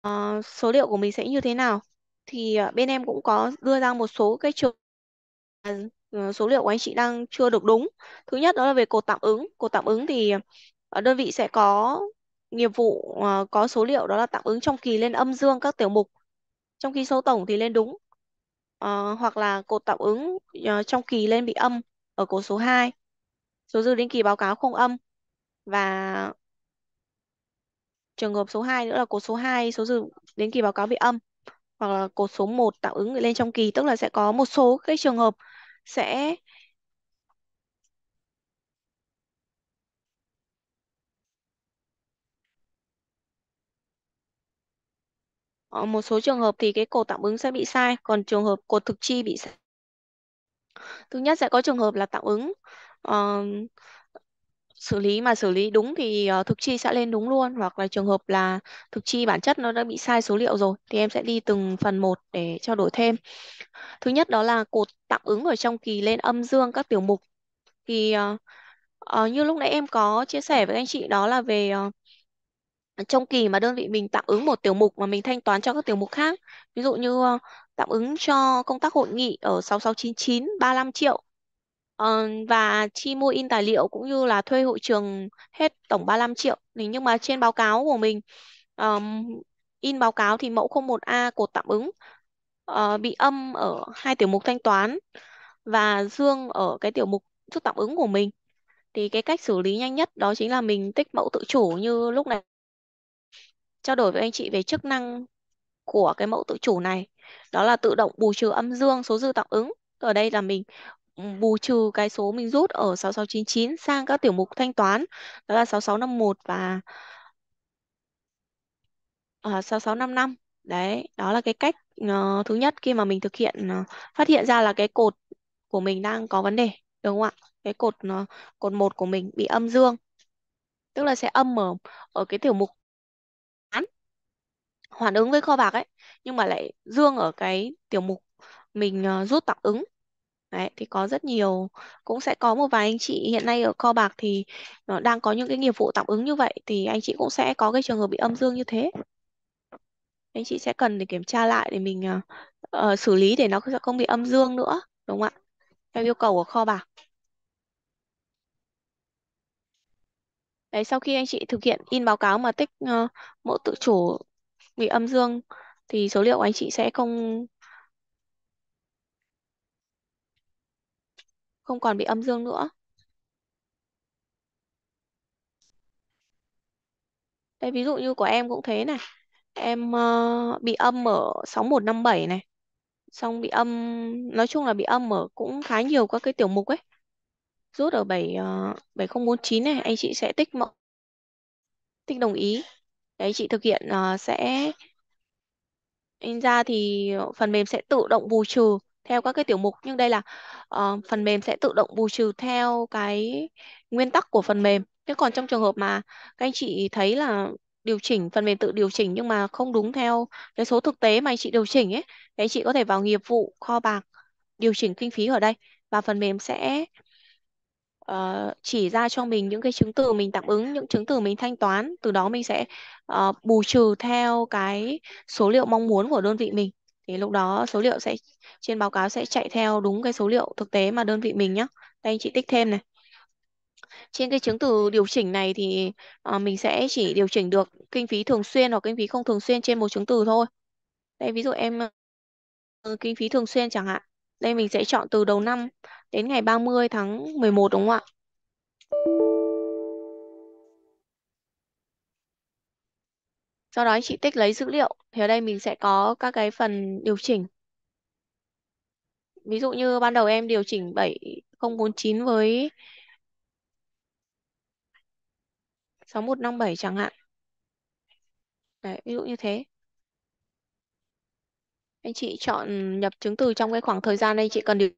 ờ, số liệu của mình sẽ như thế nào. Thì ờ, bên em cũng có đưa ra một số cái trường ờ, số liệu của anh chị đang chưa được đúng. Thứ nhất đó là về cột tạm ứng. Cột tạm ứng thì ờ, đơn vị sẽ có nghiệp vụ ờ, có số liệu đó là tạm ứng trong kỳ lên âm dương các tiểu mục. Trong khi số tổng thì lên đúng. Ờ, hoặc là cột tạm ứng ờ, trong kỳ lên bị âm ở cột số 2 Số dư đến kỳ báo cáo không âm. Và trường hợp số 2 nữa là cột số 2 số dư đến kỳ báo cáo bị âm hoặc là cột số 1 tạm ứng lên trong kỳ tức là sẽ có một số cái trường hợp sẽ ờ, một số trường hợp thì cái cột tạm ứng sẽ bị sai còn trường hợp cột thực chi bị sai. Thứ nhất sẽ có trường hợp là tạm ứng ờ, xử lý mà xử lý đúng thì ờ, thực chi sẽ lên đúng luôn hoặc là trường hợp là thực chi bản chất nó đã bị sai số liệu rồi thì em sẽ đi từng phần một để trao đổi thêm. Thứ nhất đó là cột tạm ứng ở trong kỳ lên âm dương các tiểu mục. Thì ờ, ờ, như lúc nãy em có chia sẻ với anh chị đó là về ờ, trong kỳ mà đơn vị mình tạm ứng một tiểu mục mà mình thanh toán cho các tiểu mục khác. Ví dụ như ờ, tạm ứng cho công tác hội nghị ở 6699 35 triệu Ờ, và chi mua in tài liệu cũng như là thuê hội trường hết tổng 35 triệu. Thì nhưng mà trên báo cáo của mình ờm, in báo cáo thì mẫu 01A cột tạm ứng ờ, bị âm ở hai tiểu mục thanh toán và dương ở cái tiểu mục trước tạm ứng của mình. Thì cái cách xử lý nhanh nhất đó chính là mình tích mẫu tự chủ như lúc này trao đổi với anh chị về chức năng của cái mẫu tự chủ này. Đó là tự động bù trừ âm dương số dư tạm ứng. Ở đây là mình bù trừ cái số mình rút ở 6699 sang các tiểu mục thanh toán đó là 6651 và à, ờ, 6655. Đấy, đó là cái cách uh, thứ nhất khi mà mình thực hiện uh, phát hiện ra là cái cột của mình đang có vấn đề, đúng không ạ? Cái cột uh, cột một của mình bị âm dương. Tức là sẽ âm ở ở cái tiểu mục án hoàn ứng với kho bạc ấy, nhưng mà lại dương ở cái tiểu mục mình uh, rút tạm ứng Đấy, thì có rất nhiều cũng sẽ có một vài anh chị hiện nay ở kho bạc thì nó đang có những cái nghiệp vụ tạm ứng như vậy thì anh chị cũng sẽ có cái trường hợp bị âm dương như thế anh chị sẽ cần để kiểm tra lại để mình uh, xử lý để nó sẽ không bị âm dương nữa đúng không ạ theo yêu cầu của kho bạc Đấy, sau khi anh chị thực hiện in báo cáo mà tích uh, mẫu tự chủ bị âm dương thì số liệu của anh chị sẽ không không còn bị âm dương nữa. Đây ví dụ như của em cũng thế này. Em uh, bị âm ở 6157 này. Xong bị âm nói chung là bị âm ở cũng khá nhiều các cái tiểu mục ấy. Rút ở 7 uh, 7049 này, anh chị sẽ tích mẫu tích đồng ý. Đấy chị thực hiện uh, sẽ in ra thì phần mềm sẽ tự động bù trừ theo các cái tiểu mục nhưng đây là uh, phần mềm sẽ tự động bù trừ theo cái nguyên tắc của phần mềm thế còn trong trường hợp mà các anh chị thấy là điều chỉnh phần mềm tự điều chỉnh nhưng mà không đúng theo cái số thực tế mà anh chị điều chỉnh ấy thì anh chị có thể vào nghiệp vụ kho bạc điều chỉnh kinh phí ở đây và phần mềm sẽ uh, chỉ ra cho mình những cái chứng từ mình tạm ứng những chứng từ mình thanh toán từ đó mình sẽ uh, bù trừ theo cái số liệu mong muốn của đơn vị mình thì lúc đó số liệu sẽ trên báo cáo sẽ chạy theo đúng cái số liệu thực tế mà đơn vị mình nhé đây anh chị tích thêm này trên cái chứng từ điều chỉnh này thì à, mình sẽ chỉ điều chỉnh được kinh phí thường xuyên hoặc kinh phí không thường xuyên trên một chứng từ thôi đây ví dụ em ờ, kinh phí thường xuyên chẳng hạn đây mình sẽ chọn từ đầu năm đến ngày 30 tháng 11 đúng không ạ Sau đó chị tích lấy dữ liệu. Thì ở đây mình sẽ có các cái phần điều chỉnh. Ví dụ như ban đầu em điều chỉnh 7049 với 6157 chẳng hạn. Đấy, ví dụ như thế. Anh chị chọn nhập chứng từ trong cái khoảng thời gian đây chị cần điều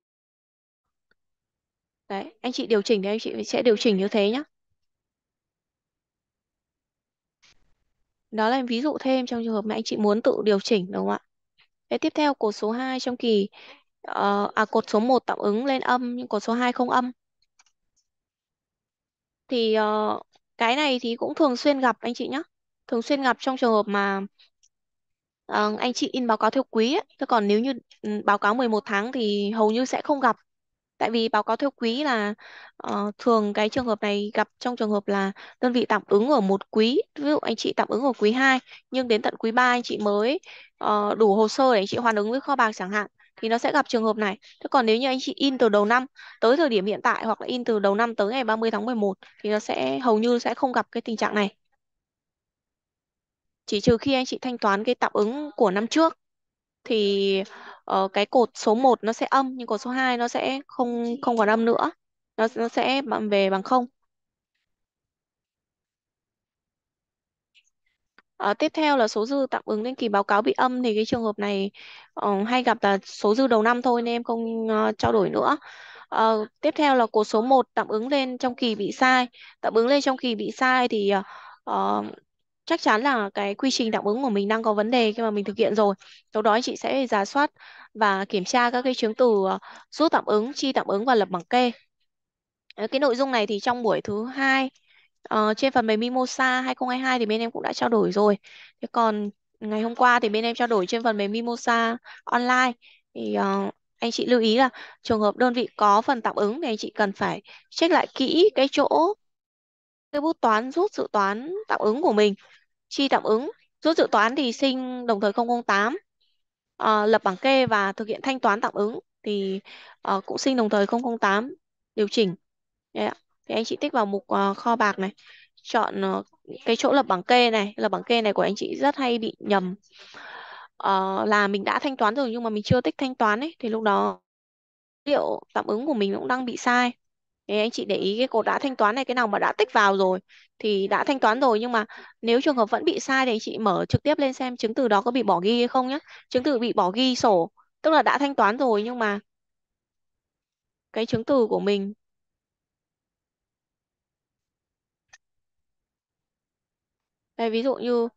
Đấy, anh chị điều chỉnh thì anh chị sẽ điều chỉnh như thế nhé. Đó là em ví dụ thêm trong trường hợp mà anh chị muốn tự điều chỉnh đúng không ạ? Thế tiếp theo cột số 2 trong kỳ uh, à cột số 1 tạm ứng lên âm nhưng cột số 2 không âm. Thì uh, cái này thì cũng thường xuyên gặp anh chị nhé. Thường xuyên gặp trong trường hợp mà uh, anh chị in báo cáo theo quý ấy. Thế còn nếu như ừ, báo cáo 11 tháng thì hầu như sẽ không gặp tại vì báo cáo theo quý là ờ, thường cái trường hợp này gặp trong trường hợp là đơn vị tạm ứng ở một quý ví dụ anh chị tạm ứng ở quý 2 nhưng đến tận quý 3 anh chị mới ờ, đủ hồ sơ để anh chị hoàn ứng với kho bạc chẳng hạn thì nó sẽ gặp trường hợp này. Thế còn nếu như anh chị in từ đầu năm tới thời điểm hiện tại hoặc là in từ đầu năm tới ngày 30 tháng 11 thì nó sẽ hầu như sẽ không gặp cái tình trạng này. Chỉ trừ khi anh chị thanh toán cái tạm ứng của năm trước thì uh, cái cột số 1 nó sẽ âm nhưng cột số 2 nó sẽ không không còn âm nữa. Nó nó sẽ về bằng không. À, tiếp theo là số dư tạm ứng lên kỳ báo cáo bị âm thì cái trường hợp này uh, hay gặp là số dư đầu năm thôi nên em không uh, trao đổi nữa. Uh, tiếp theo là cột số 1 tạm ứng lên trong kỳ bị sai. Tạm ứng lên trong kỳ bị sai thì uh, chắc chắn là cái quy trình đáp ứng của mình đang có vấn đề khi mà mình thực hiện rồi sau đó chị sẽ giả soát và kiểm tra các cái chứng từ ờ, rút tạm ứng chi tạm ứng và lập bảng kê ờ, cái nội dung này thì trong buổi thứ hai uh, trên phần mềm Mimosa 2022 thì bên em cũng đã trao đổi rồi thế còn ngày hôm qua thì bên em trao đổi trên phần mềm Mimosa online thì uh, anh chị lưu ý là trường hợp đơn vị có phần tạm ứng thì anh chị cần phải check lại kỹ cái chỗ cái bút toán rút dự toán tạm ứng của mình chi tạm ứng, rút dự toán thì sinh đồng thời 008, à, ờ, lập bảng kê và thực hiện thanh toán tạm ứng thì à, cũng sinh đồng thời 008 điều chỉnh. Đấy Thì anh chị tích vào mục à, kho bạc này, chọn à, cái chỗ lập bảng kê này, lập bảng kê này của anh chị rất hay bị nhầm. À, là mình đã thanh toán rồi nhưng mà mình chưa tích thanh toán ấy thì lúc đó liệu tạm ứng của mình cũng đang bị sai. Thế anh chị để ý cái cột đã thanh toán này cái nào mà đã tích vào rồi thì đã thanh toán rồi nhưng mà nếu trường hợp vẫn bị sai thì anh chị mở trực tiếp lên xem chứng từ đó có bị bỏ ghi hay không nhé. Chứng từ bị bỏ ghi sổ tức là đã thanh toán rồi nhưng mà cái chứng từ của mình Đây, ví dụ như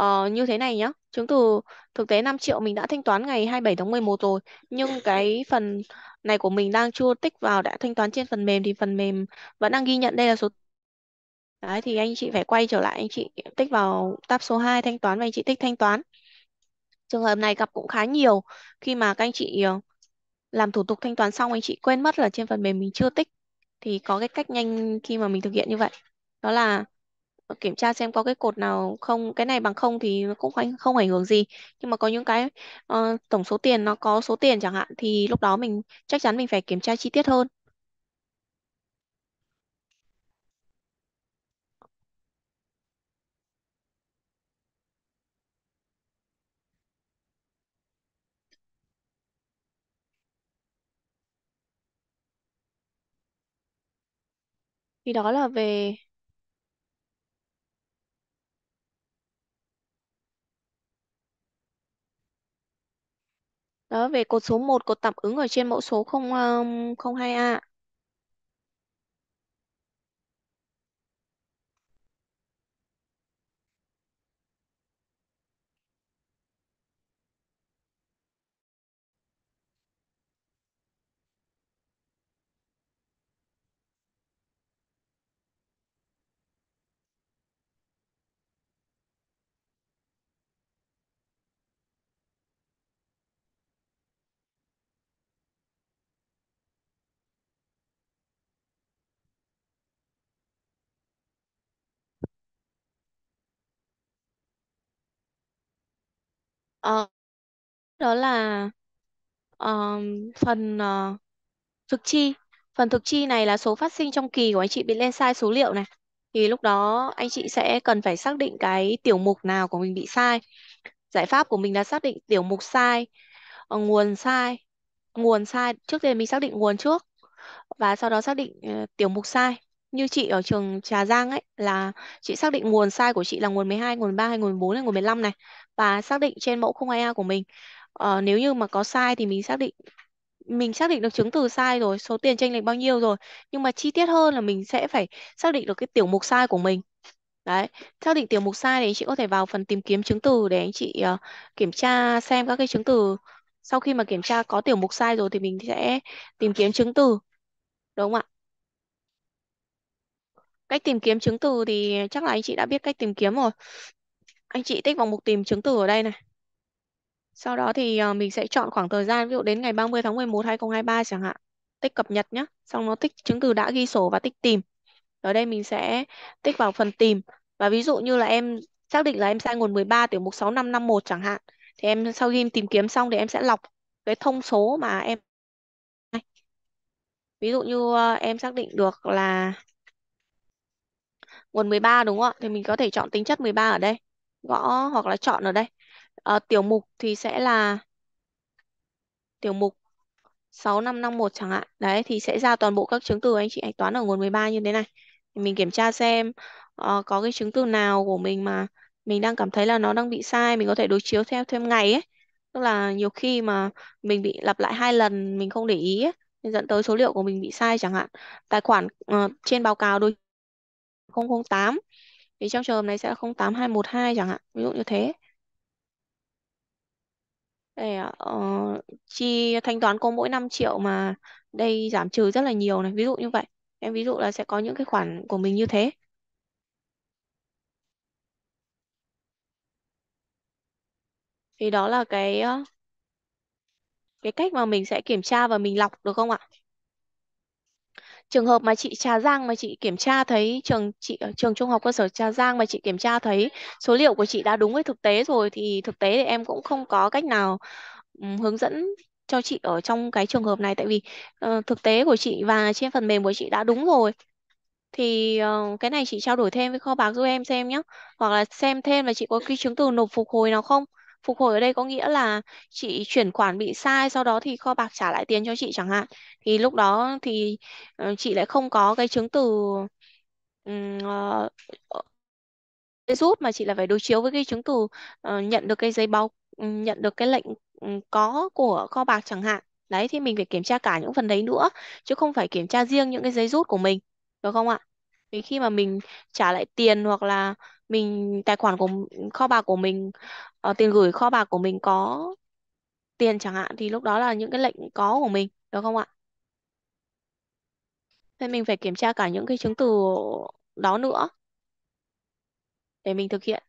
uh, như thế này nhé. Chứng từ thực tế 5 triệu mình đã thanh toán ngày 27 tháng 11 rồi. Nhưng cái phần này của mình đang chưa tích vào đã thanh toán trên phần mềm thì phần mềm vẫn đang ghi nhận đây là số Đấy thì anh chị phải quay trở lại anh chị tích vào tab số 2 thanh toán và anh chị tích thanh toán. Trường hợp này gặp cũng khá nhiều khi mà các anh chị ờ, làm thủ tục thanh toán xong anh chị quên mất là trên phần mềm mình chưa tích thì có cái cách nhanh khi mà mình thực hiện như vậy. Đó là Ờ, kiểm tra xem có cái cột nào không cái này bằng không thì cũng không, không ảnh hưởng gì nhưng mà có những cái uh, tổng số tiền nó có số tiền chẳng hạn thì lúc đó mình chắc chắn mình phải kiểm tra chi tiết hơn thì đó là về Đó về cột số 1 cột tạm ứng ở trên mẫu số 0 um, 02A. Ờ, đó là ờ, phần ờ, thực chi. Phần thực chi này là số phát sinh trong kỳ của anh chị bị lên sai số liệu này. Thì lúc đó anh chị sẽ cần phải xác định cái tiểu mục nào của mình bị sai. Giải pháp của mình là xác định tiểu mục sai, ờ, nguồn sai. Nguồn sai, trước tiên mình xác định nguồn trước và sau đó xác định ờ, tiểu mục sai. Như chị ở trường Trà Giang ấy là chị xác định nguồn sai của chị là nguồn 12, nguồn 3 hay nguồn 4 hay nguồn 15 này và xác định trên mẫu khung IR của mình. Ờ, nếu như mà có sai thì mình xác định mình xác định được chứng từ sai rồi, số tiền tranh lệch bao nhiêu rồi, nhưng mà chi tiết hơn là mình sẽ phải xác định được cái tiểu mục sai của mình. Đấy, xác định tiểu mục sai thì anh chị có thể vào phần tìm kiếm chứng từ để anh chị uh, kiểm tra xem các cái chứng từ sau khi mà kiểm tra có tiểu mục sai rồi thì mình sẽ tìm kiếm chứng từ. Đúng không ạ? Cách tìm kiếm chứng từ thì chắc là anh chị đã biết cách tìm kiếm rồi anh chị tích vào mục tìm chứng từ ở đây này sau đó thì ờ, mình sẽ chọn khoảng thời gian ví dụ đến ngày 30 tháng 11 2023 chẳng hạn tích cập nhật nhé xong nó tích chứng từ đã ghi sổ và tích tìm ở đây mình sẽ tích vào phần tìm và ví dụ như là em xác định là em sai nguồn 13 tiểu mục 65551 chẳng hạn thì em sau khi tìm kiếm xong thì em sẽ lọc cái thông số mà em ví dụ như ờ, em xác định được là nguồn 13 đúng không ạ thì mình có thể chọn tính chất 13 ở đây gõ hoặc là chọn ở đây à, tiểu mục thì sẽ là tiểu mục 6551 chẳng hạn đấy thì sẽ ra toàn bộ các chứng từ anh chị hạch toán ở nguồn 13 như thế này mình kiểm tra xem uh, có cái chứng từ nào của mình mà mình đang cảm thấy là nó đang bị sai mình có thể đối chiếu theo thêm ngày ấy tức là nhiều khi mà mình bị lặp lại hai lần mình không để ý ấy, dẫn tới số liệu của mình bị sai chẳng hạn tài khoản uh, trên báo cáo đối 008 thì trong trường hợp này sẽ là 08212 chẳng hạn ví dụ như thế để uh, ờ, chi thanh toán cô mỗi 5 triệu mà đây giảm trừ rất là nhiều này ví dụ như vậy em ví dụ là sẽ có những cái khoản của mình như thế thì đó là cái ờ, cái cách mà mình sẽ kiểm tra và mình lọc được không ạ trường hợp mà chị Trà Giang mà chị kiểm tra thấy trường chị ờ, trường trung học cơ sở Trà Giang mà chị kiểm tra thấy số liệu của chị đã đúng với thực tế rồi thì thực tế thì em cũng không có cách nào hướng dẫn cho chị ở trong cái trường hợp này tại vì uh, thực tế của chị và trên phần mềm của chị đã đúng rồi thì uh, cái này chị trao đổi thêm với kho bạc giúp em xem nhé hoặc là xem thêm là chị có cái chứng từ nộp phục hồi nào không Phục hồi ở đây có nghĩa là chị chuyển khoản bị sai sau đó thì kho bạc trả lại tiền cho chị chẳng hạn. Thì lúc đó thì ờ, chị lại không có cái chứng từ uh, rút ờ, mà chị là phải đối chiếu với cái chứng từ uh, nhận được cái giấy báo nhận được cái lệnh có của kho bạc chẳng hạn. Đấy thì mình phải kiểm tra cả những phần đấy nữa chứ không phải kiểm tra riêng những cái giấy rút của mình. Được không ạ? Vì khi mà mình trả lại tiền hoặc là mình tài khoản của kho bạc của mình ờ, tiền gửi kho bạc của mình có tiền chẳng hạn thì lúc đó là những cái lệnh có của mình được không ạ? Thế mình phải kiểm tra cả những cái chứng từ đó nữa để mình thực hiện.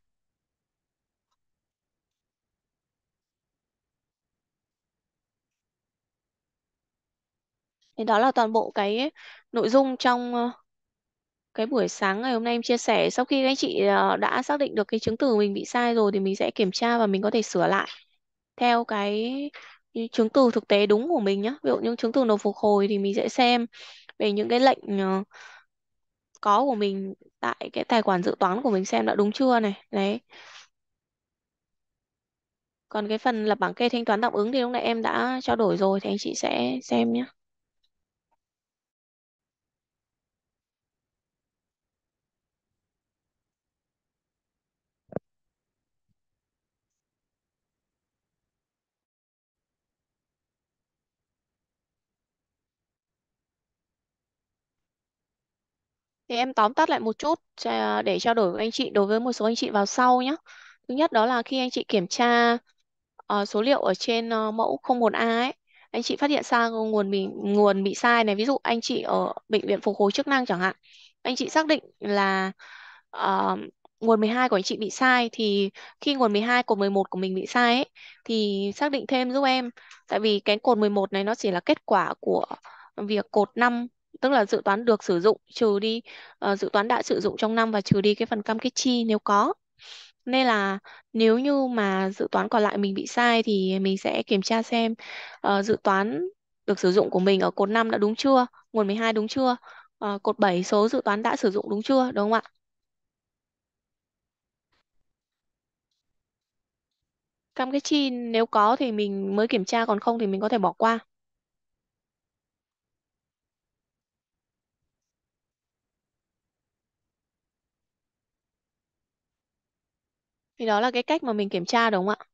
Thì đó là toàn bộ cái nội dung trong ờ, cái buổi sáng ngày hôm nay em chia sẻ sau khi anh chị ờ, đã xác định được cái chứng từ mình bị sai rồi thì mình sẽ kiểm tra và mình có thể sửa lại theo cái chứng từ thực tế đúng của mình nhé ví dụ như chứng từ nộp phục hồi thì mình sẽ xem về những cái lệnh ờ, có của mình tại cái tài khoản dự toán của mình xem đã đúng chưa này đấy còn cái phần lập bảng kê thanh toán tạm ứng thì lúc nãy em đã trao đổi rồi thì anh chị sẽ xem nhé Thì em tóm tắt lại một chút để trao đổi với anh chị đối với một số anh chị vào sau nhé. Thứ nhất đó là khi anh chị kiểm tra ờ, số liệu ở trên ờ, mẫu 01A ấy, anh chị phát hiện ra nguồn bị nguồn bị sai này, ví dụ anh chị ở bệnh viện phục hồi chức năng chẳng hạn. Anh chị xác định là ờ, nguồn 12 của anh chị bị sai thì khi nguồn 12 cột 11 của mình bị sai ấy, thì xác định thêm giúp em tại vì cái cột 11 này nó chỉ là kết quả của việc cột 5 tức là dự toán được sử dụng trừ đi uh, dự toán đã sử dụng trong năm và trừ đi cái phần cam kết chi nếu có nên là nếu như mà dự toán còn lại mình bị sai thì mình sẽ kiểm tra xem uh, dự toán được sử dụng của mình ở cột 5 đã đúng chưa, nguồn 12 đúng chưa, uh, cột 7 số dự toán đã sử dụng đúng chưa, đúng không ạ? Cam kết chi nếu có thì mình mới kiểm tra còn không thì mình có thể bỏ qua. Thì đó là cái cách mà mình kiểm tra đúng không ạ?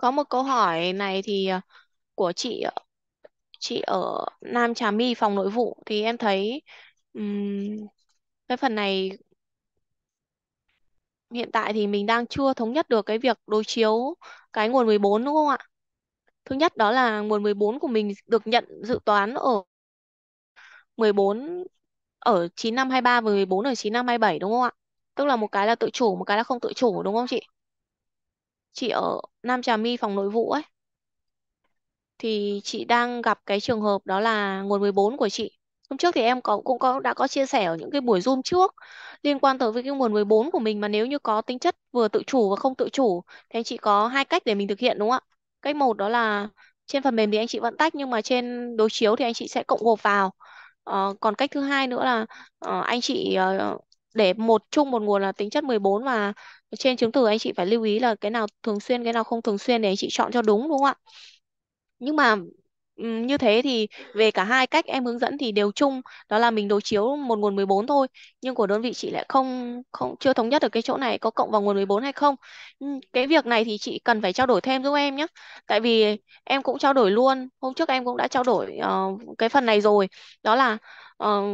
Có một câu hỏi này thì ờ, của chị ờ, chị ở Nam Trà My phòng nội vụ thì em thấy ừm, cái phần này hiện tại thì mình đang chưa thống nhất được cái việc đối chiếu cái nguồn 14 đúng không ạ? Thứ nhất đó là nguồn 14 của mình được nhận dự toán ở 14 ở 9523 và 14 ở 9527 đúng không ạ? Tức là một cái là tự chủ, một cái là không tự chủ đúng không chị? chị ở Nam Trà My phòng nội vụ ấy thì chị đang gặp cái trường hợp đó là nguồn 14 của chị. Hôm trước thì em có cũng có đã có chia sẻ ở những cái buổi Zoom trước liên quan tới với cái nguồn 14 của mình mà nếu như có tính chất vừa tự chủ và không tự chủ thì anh chị có hai cách để mình thực hiện đúng không ạ? Cách một đó là trên phần mềm thì anh chị vẫn tách nhưng mà trên đối chiếu thì anh chị sẽ cộng gộp vào. Ờ, còn cách thứ hai nữa là uh, anh chị uh, để một chung một nguồn là tính chất 14 và trên chứng từ anh chị phải lưu ý là cái nào thường xuyên cái nào không thường xuyên để anh chị chọn cho đúng đúng không ạ nhưng mà như thế thì về cả hai cách em hướng dẫn thì đều chung đó là mình đối chiếu một nguồn 14 thôi nhưng của đơn vị chị lại không không chưa thống nhất được cái chỗ này có cộng vào nguồn 14 hay không cái việc này thì chị cần phải trao đổi thêm giúp em nhé tại vì em cũng trao đổi luôn hôm trước em cũng đã trao đổi uh, cái phần này rồi đó là uh,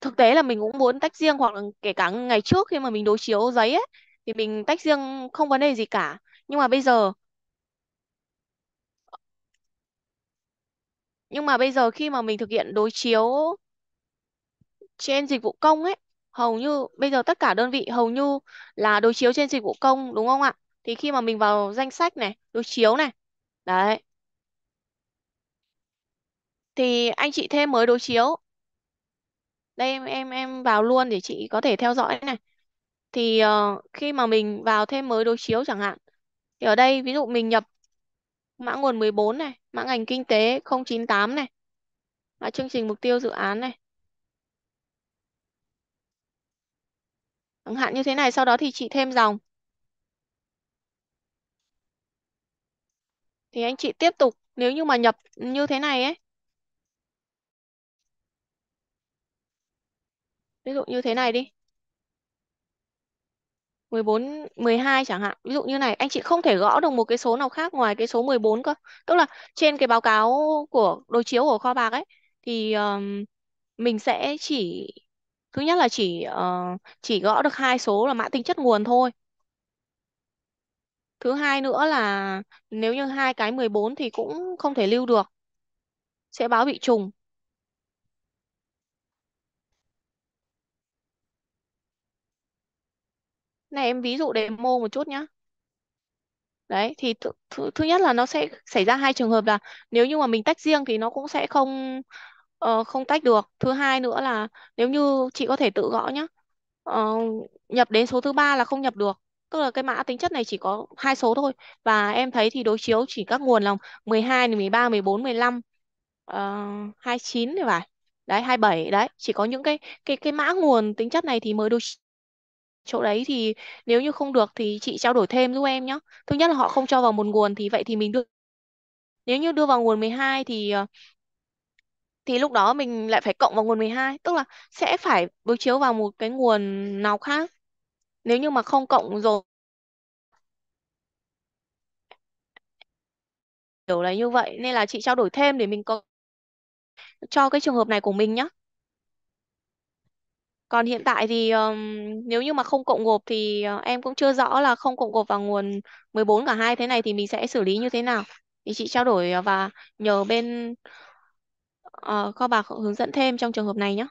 thực tế là mình cũng muốn tách riêng hoặc là kể cả ngày trước khi mà mình đối chiếu giấy ấy thì mình tách riêng không vấn đề gì cả nhưng mà bây giờ nhưng mà bây giờ khi mà mình thực hiện đối chiếu trên dịch vụ công ấy hầu như bây giờ tất cả đơn vị hầu như là đối chiếu trên dịch vụ công đúng không ạ thì khi mà mình vào danh sách này đối chiếu này đấy thì anh chị thêm mới đối chiếu đây em em em vào luôn để chị có thể theo dõi này thì uh, khi mà mình vào thêm mới đối chiếu chẳng hạn thì ở đây ví dụ mình nhập mã nguồn 14 này mã ngành kinh tế 098 này mã chương trình mục tiêu dự án này chẳng hạn như thế này sau đó thì chị thêm dòng thì anh chị tiếp tục nếu như mà nhập như thế này ấy ví dụ như thế này đi 14 12 chẳng hạn ví dụ như này anh chị không thể gõ được một cái số nào khác ngoài cái số 14 cơ tức là trên cái báo cáo của đối chiếu của kho bạc ấy thì um, mình sẽ chỉ thứ nhất là chỉ uh, chỉ gõ được hai số là mã tính chất nguồn thôi thứ hai nữa là nếu như hai cái 14 thì cũng không thể lưu được sẽ báo bị trùng này em ví dụ demo một chút nhá đấy thì th th thứ nhất là nó sẽ xảy ra hai trường hợp là nếu như mà mình tách riêng thì nó cũng sẽ không uh, không tách được thứ hai nữa là nếu như chị có thể tự gõ nhá uh, nhập đến số thứ ba là không nhập được tức là cái mã tính chất này chỉ có hai số thôi và em thấy thì đối chiếu chỉ các nguồn là 12 này 13 14 15 uh, 29 thì phải đấy 27 đấy chỉ có những cái cái cái mã nguồn tính chất này thì mới đối chỗ đấy thì nếu như không được thì chị trao đổi thêm giúp em nhé thứ nhất là họ không cho vào một nguồn thì vậy thì mình đưa nếu như đưa vào nguồn 12 thì ờ, thì lúc đó mình lại phải cộng vào nguồn 12 tức là sẽ phải đối chiếu vào một cái nguồn nào khác nếu như mà không cộng rồi kiểu là như vậy nên là chị trao đổi thêm để mình có cho cái trường hợp này của mình nhé còn hiện tại thì ừm, nếu như mà không cộng gộp thì ờ, em cũng chưa rõ là không cộng gộp vào nguồn 14 cả hai thế này thì mình sẽ xử lý như thế nào. Thì chị trao đổi ờ, và nhờ bên ờ, kho bạc hướng dẫn thêm trong trường hợp này nhé.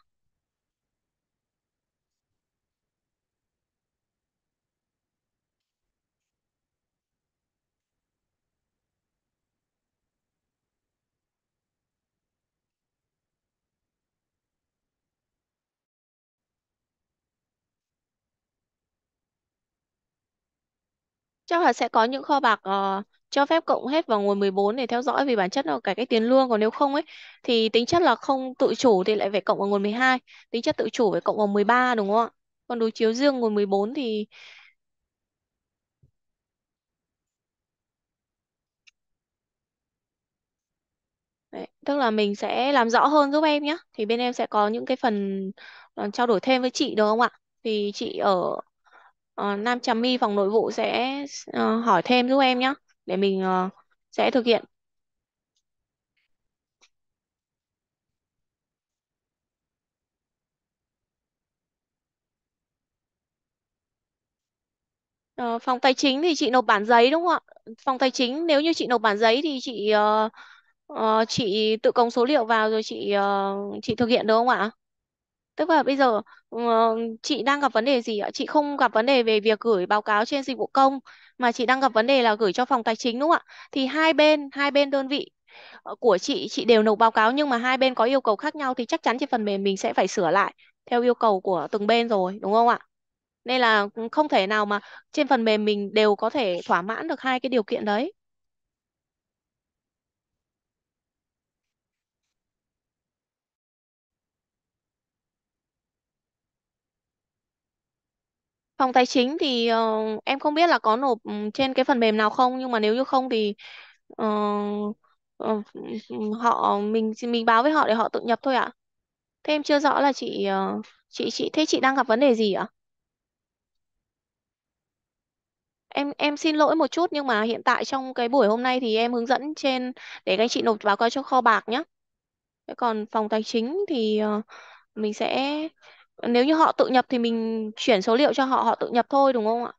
Chắc là sẽ có những kho bạc ờ, cho phép cộng hết vào nguồn 14 để theo dõi vì bản chất là cải cái tiền lương còn nếu không ấy thì tính chất là không tự chủ thì lại phải cộng vào nguồn 12, tính chất tự chủ phải cộng vào 13 đúng không ạ? Còn đối chiếu riêng nguồn 14 thì Đấy, tức là mình sẽ làm rõ hơn giúp em nhé. Thì bên em sẽ có những cái phần ờ, trao đổi thêm với chị được không ạ? Thì chị ở uh, Nam Trà My phòng nội vụ sẽ uh, hỏi thêm giúp em nhé để mình uh, sẽ thực hiện Ờ, phòng tài chính thì chị nộp bản giấy đúng không ạ? Phòng tài chính nếu như chị nộp bản giấy thì chị uh, uh, chị tự công số liệu vào rồi chị uh, chị thực hiện đúng không ạ? Tức là bây giờ ờ, chị đang gặp vấn đề gì ạ? Chị không gặp vấn đề về việc gửi báo cáo trên dịch vụ công mà chị đang gặp vấn đề là gửi cho phòng tài chính đúng không ạ? Thì hai bên, hai bên đơn vị ờ, của chị chị đều nộp báo cáo nhưng mà hai bên có yêu cầu khác nhau thì chắc chắn trên phần mềm mình sẽ phải sửa lại theo yêu cầu của từng bên rồi đúng không ạ? Nên là ừ, không thể nào mà trên phần mềm mình đều có thể thỏa mãn được hai cái điều kiện đấy. Phòng tài chính thì ờ, em không biết là có nộp ừ, trên cái phần mềm nào không nhưng mà nếu như không thì ờ, ờ, họ mình mình báo với họ để họ tự nhập thôi ạ. Thế em chưa rõ là chị ờ, chị chị thế chị đang gặp vấn đề gì ạ? Em em xin lỗi một chút nhưng mà hiện tại trong cái buổi hôm nay thì em hướng dẫn trên để các anh chị nộp báo cáo cho kho bạc nhé. còn phòng tài chính thì ờ, mình sẽ nếu như họ tự nhập thì mình chuyển số liệu cho họ họ tự nhập thôi đúng không ạ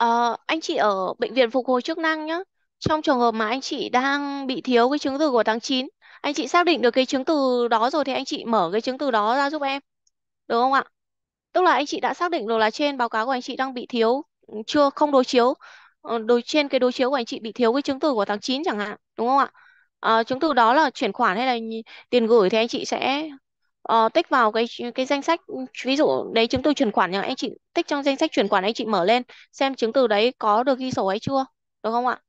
Ờ, anh chị ở bệnh viện phục hồi chức năng nhá Trong trường hợp mà anh chị đang bị thiếu cái chứng từ của tháng 9, anh chị xác định được cái chứng từ đó rồi thì anh chị mở cái chứng từ đó ra giúp em. Được không ạ? Tức là anh chị đã xác định được là trên báo cáo của anh chị đang bị thiếu, ừ, chưa không đối chiếu. Ờ, Đối trên cái đối chiếu của anh chị bị thiếu cái chứng từ của tháng 9 chẳng hạn, đúng không ạ? Ờ, chứng từ đó là chuyển khoản hay là tiền gửi thì anh chị sẽ ờ, tích vào cái cái danh sách ừ, ví dụ đấy chứng từ chuyển khoản nhưng anh chị tích trong danh sách chuyển khoản anh chị mở lên xem chứng từ đấy có được ghi sổ hay chưa được không ạ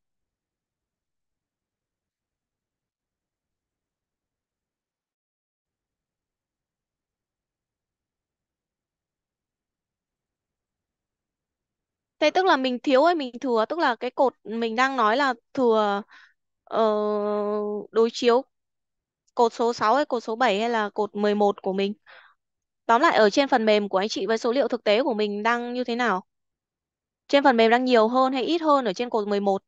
Thế tức là mình thiếu hay mình thừa, tức là cái cột mình đang nói là thừa ờ, đối chiếu cột số 6 hay cột số 7 hay là cột 11 của mình. Tóm lại ở trên phần mềm của anh chị với số liệu thực tế của mình đang như thế nào? Trên phần mềm đang nhiều hơn hay ít hơn ở trên cột 11?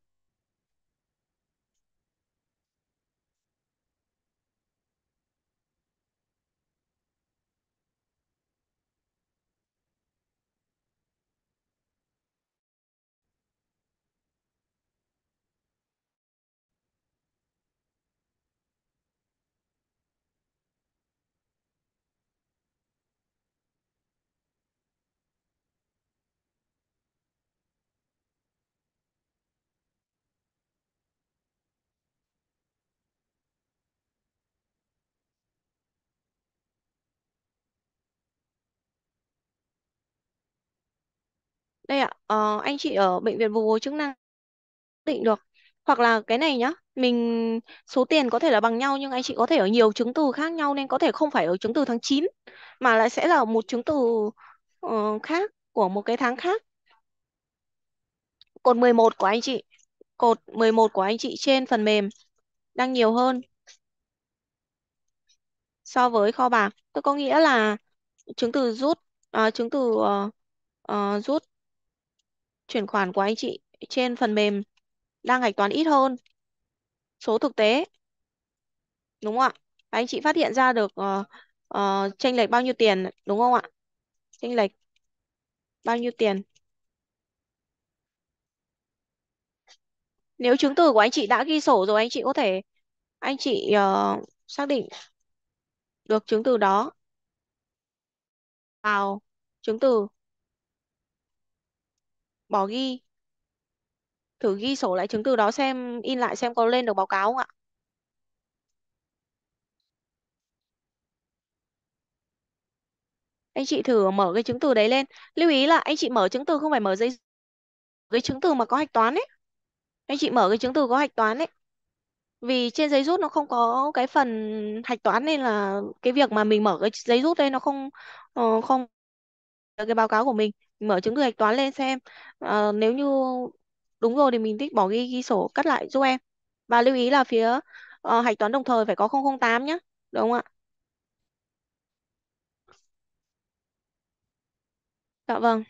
Đây ạ, ờ, anh chị ở bệnh viện phục hồi chức năng định được. Hoặc là cái này nhá, mình số tiền có thể là bằng nhau nhưng anh chị có thể ở nhiều chứng từ khác nhau nên có thể không phải ở chứng từ tháng 9 mà lại sẽ là một chứng từ ờ, khác của một cái tháng khác. Cột 11 của anh chị, cột 11 của anh chị trên phần mềm đang nhiều hơn so với kho bạc. Tôi có nghĩa là chứng từ rút à, chứng từ uh, uh, rút chuyển khoản của anh chị trên phần mềm đang hạch toán ít hơn số thực tế. Đúng không ạ? Anh chị phát hiện ra được uh, uh, chênh lệch bao nhiêu tiền đúng không ạ? tranh lệch bao nhiêu tiền? Nếu chứng từ của anh chị đã ghi sổ rồi anh chị có thể anh chị uh, xác định được chứng từ đó vào chứng từ bỏ ghi thử ghi sổ lại chứng từ đó xem in lại xem có lên được báo cáo không ạ anh chị thử mở cái chứng từ đấy lên lưu ý là anh chị mở chứng từ không phải mở giấy cái chứng từ mà có hạch toán ấy anh chị mở cái chứng từ có hạch toán ấy vì trên giấy rút nó không có cái phần hạch toán nên là cái việc mà mình mở cái giấy rút đây nó không uh, không cái báo cáo của mình mở chứng từ hạch toán lên xem à, nếu như đúng rồi thì mình thích bỏ ghi ghi sổ cắt lại giúp em và lưu ý là phía uh, hạch toán đồng thời phải có 008 nhé đúng không ạ dạ vâng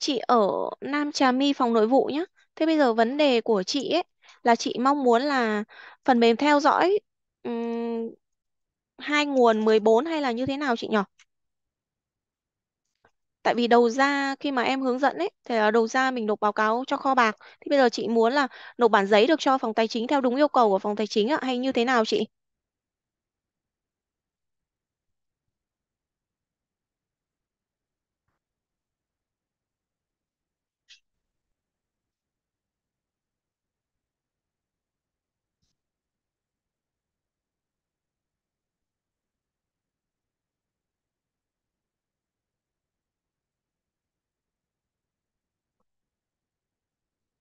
chị ở Nam Trà My phòng nội vụ nhé. Thế bây giờ vấn đề của chị ấy là chị mong muốn là phần mềm theo dõi ừm, hai nguồn 14 hay là như thế nào chị nhỏ? Tại vì đầu ra khi mà em hướng dẫn ấy thì là đầu ra mình nộp báo cáo cho kho bạc. Thì bây giờ chị muốn là nộp bản giấy được cho phòng tài chính theo đúng yêu cầu của phòng tài chính ạ hay như thế nào chị?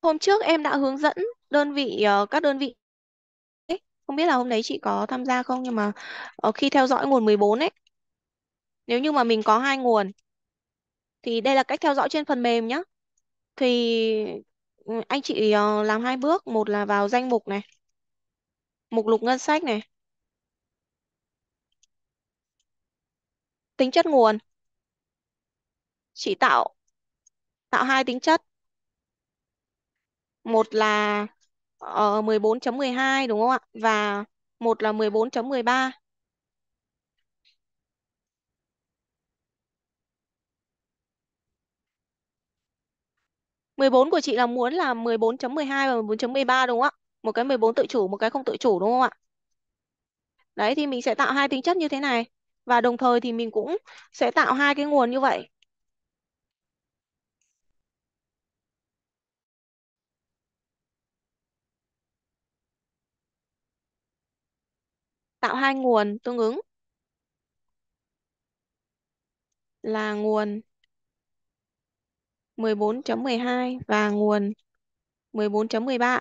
Hôm trước em đã hướng dẫn đơn vị ờ, các đơn vị Không biết là hôm đấy chị có tham gia không nhưng mà ờ, khi theo dõi nguồn 14 ấy nếu như mà mình có hai nguồn thì đây là cách theo dõi trên phần mềm nhé. Thì ừ, anh chị ờ, làm hai bước, một là vào danh mục này, mục lục ngân sách này. Tính chất nguồn. Chị tạo tạo hai tính chất một là uh, ờ, 14.12 đúng không ạ? Và một là 14.13. Mười bốn của chị là muốn là 14.12 và 14.13 đúng không ạ? Một cái 14 tự chủ, một cái không tự chủ đúng không ạ? Đấy thì mình sẽ tạo hai tính chất như thế này và đồng thời thì mình cũng sẽ tạo hai cái nguồn như vậy. tạo hai nguồn tương ứng là nguồn 14.12 và nguồn 14.13.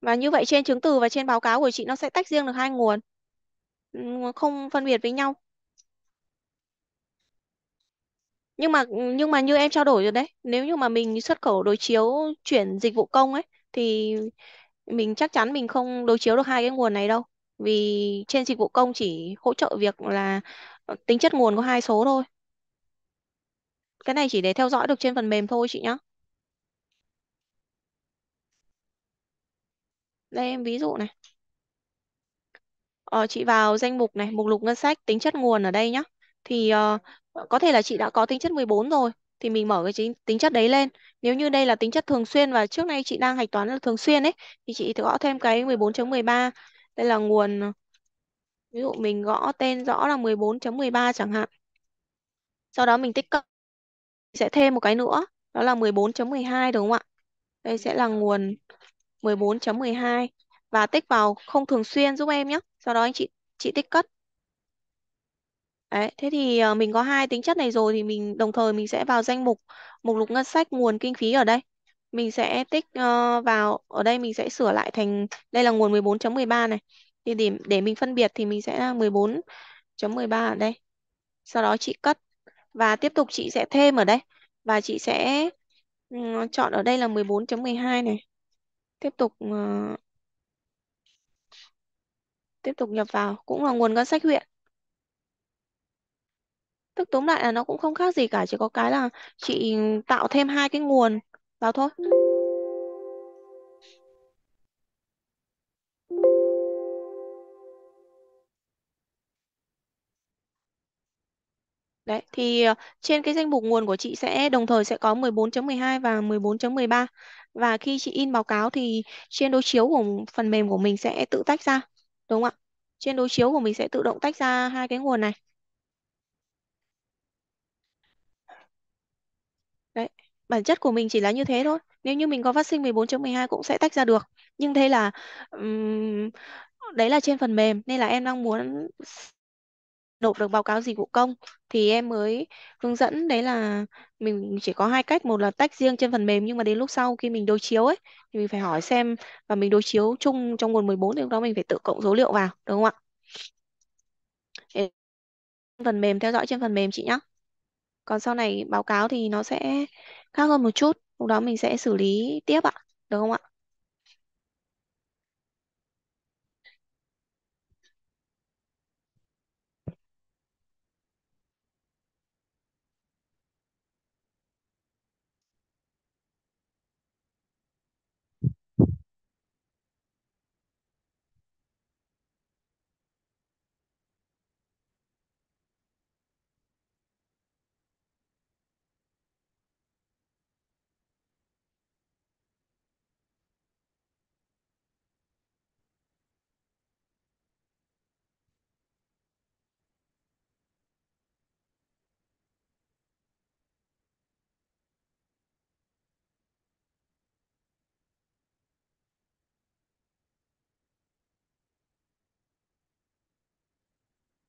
Và như vậy trên chứng từ và trên báo cáo của chị nó sẽ tách riêng được hai nguồn, không phân biệt với nhau. nhưng mà nhưng mà như em trao đổi rồi đấy nếu như mà mình xuất khẩu đối chiếu chuyển dịch vụ công ấy thì mình chắc chắn mình không đối chiếu được hai cái nguồn này đâu vì trên dịch vụ công chỉ hỗ trợ việc là ờ, tính chất nguồn có hai số thôi cái này chỉ để theo dõi được trên phần mềm thôi chị nhé đây em ví dụ này ờ, chị vào danh mục này mục lục ngân sách tính chất nguồn ở đây nhá thì uh, có thể là chị đã có tính chất 14 rồi thì mình mở cái tính, tính chất đấy lên nếu như đây là tính chất thường xuyên và trước nay chị đang hạch toán là thường xuyên ấy thì chị gõ thêm cái 14.13 đây là nguồn ví dụ mình gõ tên rõ là 14.13 chẳng hạn sau đó mình tích cộng sẽ thêm một cái nữa đó là 14.12 đúng không ạ đây sẽ là nguồn 14.12 và tích vào không thường xuyên giúp em nhé sau đó anh chị chị tích cất Đấy, thế thì ờ, mình có hai tính chất này rồi thì mình đồng thời mình sẽ vào danh mục mục lục ngân sách nguồn kinh phí ở đây. Mình sẽ tích ờ, vào ở đây mình sẽ sửa lại thành đây là nguồn 14.13 này. Thì để để mình phân biệt thì mình sẽ là 14.13 ở đây. Sau đó chị cất và tiếp tục chị sẽ thêm ở đây và chị sẽ ừ, chọn ở đây là 14.12 này. Tiếp tục ờ, tiếp tục nhập vào cũng là nguồn ngân sách huyện tức tóm lại là nó cũng không khác gì cả chỉ có cái là chị tạo thêm hai cái nguồn vào thôi Đấy, thì ờ, trên cái danh mục nguồn của chị sẽ đồng thời sẽ có 14.12 và 14.13 và khi chị in báo cáo thì trên đối chiếu của phần mềm của mình sẽ tự tách ra đúng không ạ? Trên đối chiếu của mình sẽ tự động tách ra hai cái nguồn này. bản chất của mình chỉ là như thế thôi nếu như mình có phát sinh 14.12 cũng sẽ tách ra được nhưng đây là um, đấy là trên phần mềm nên là em đang muốn nộp được báo cáo dịch vụ công thì em mới hướng dẫn đấy là mình chỉ có hai cách một là tách riêng trên phần mềm nhưng mà đến lúc sau khi mình đối chiếu ấy thì mình phải hỏi xem và mình đối chiếu chung trong nguồn 14 thì lúc đó mình phải tự cộng số liệu vào đúng không ạ phần mềm theo dõi trên phần mềm chị nhé còn sau này báo cáo thì nó sẽ khác hơn một chút lúc đó mình sẽ xử lý tiếp ạ được không ạ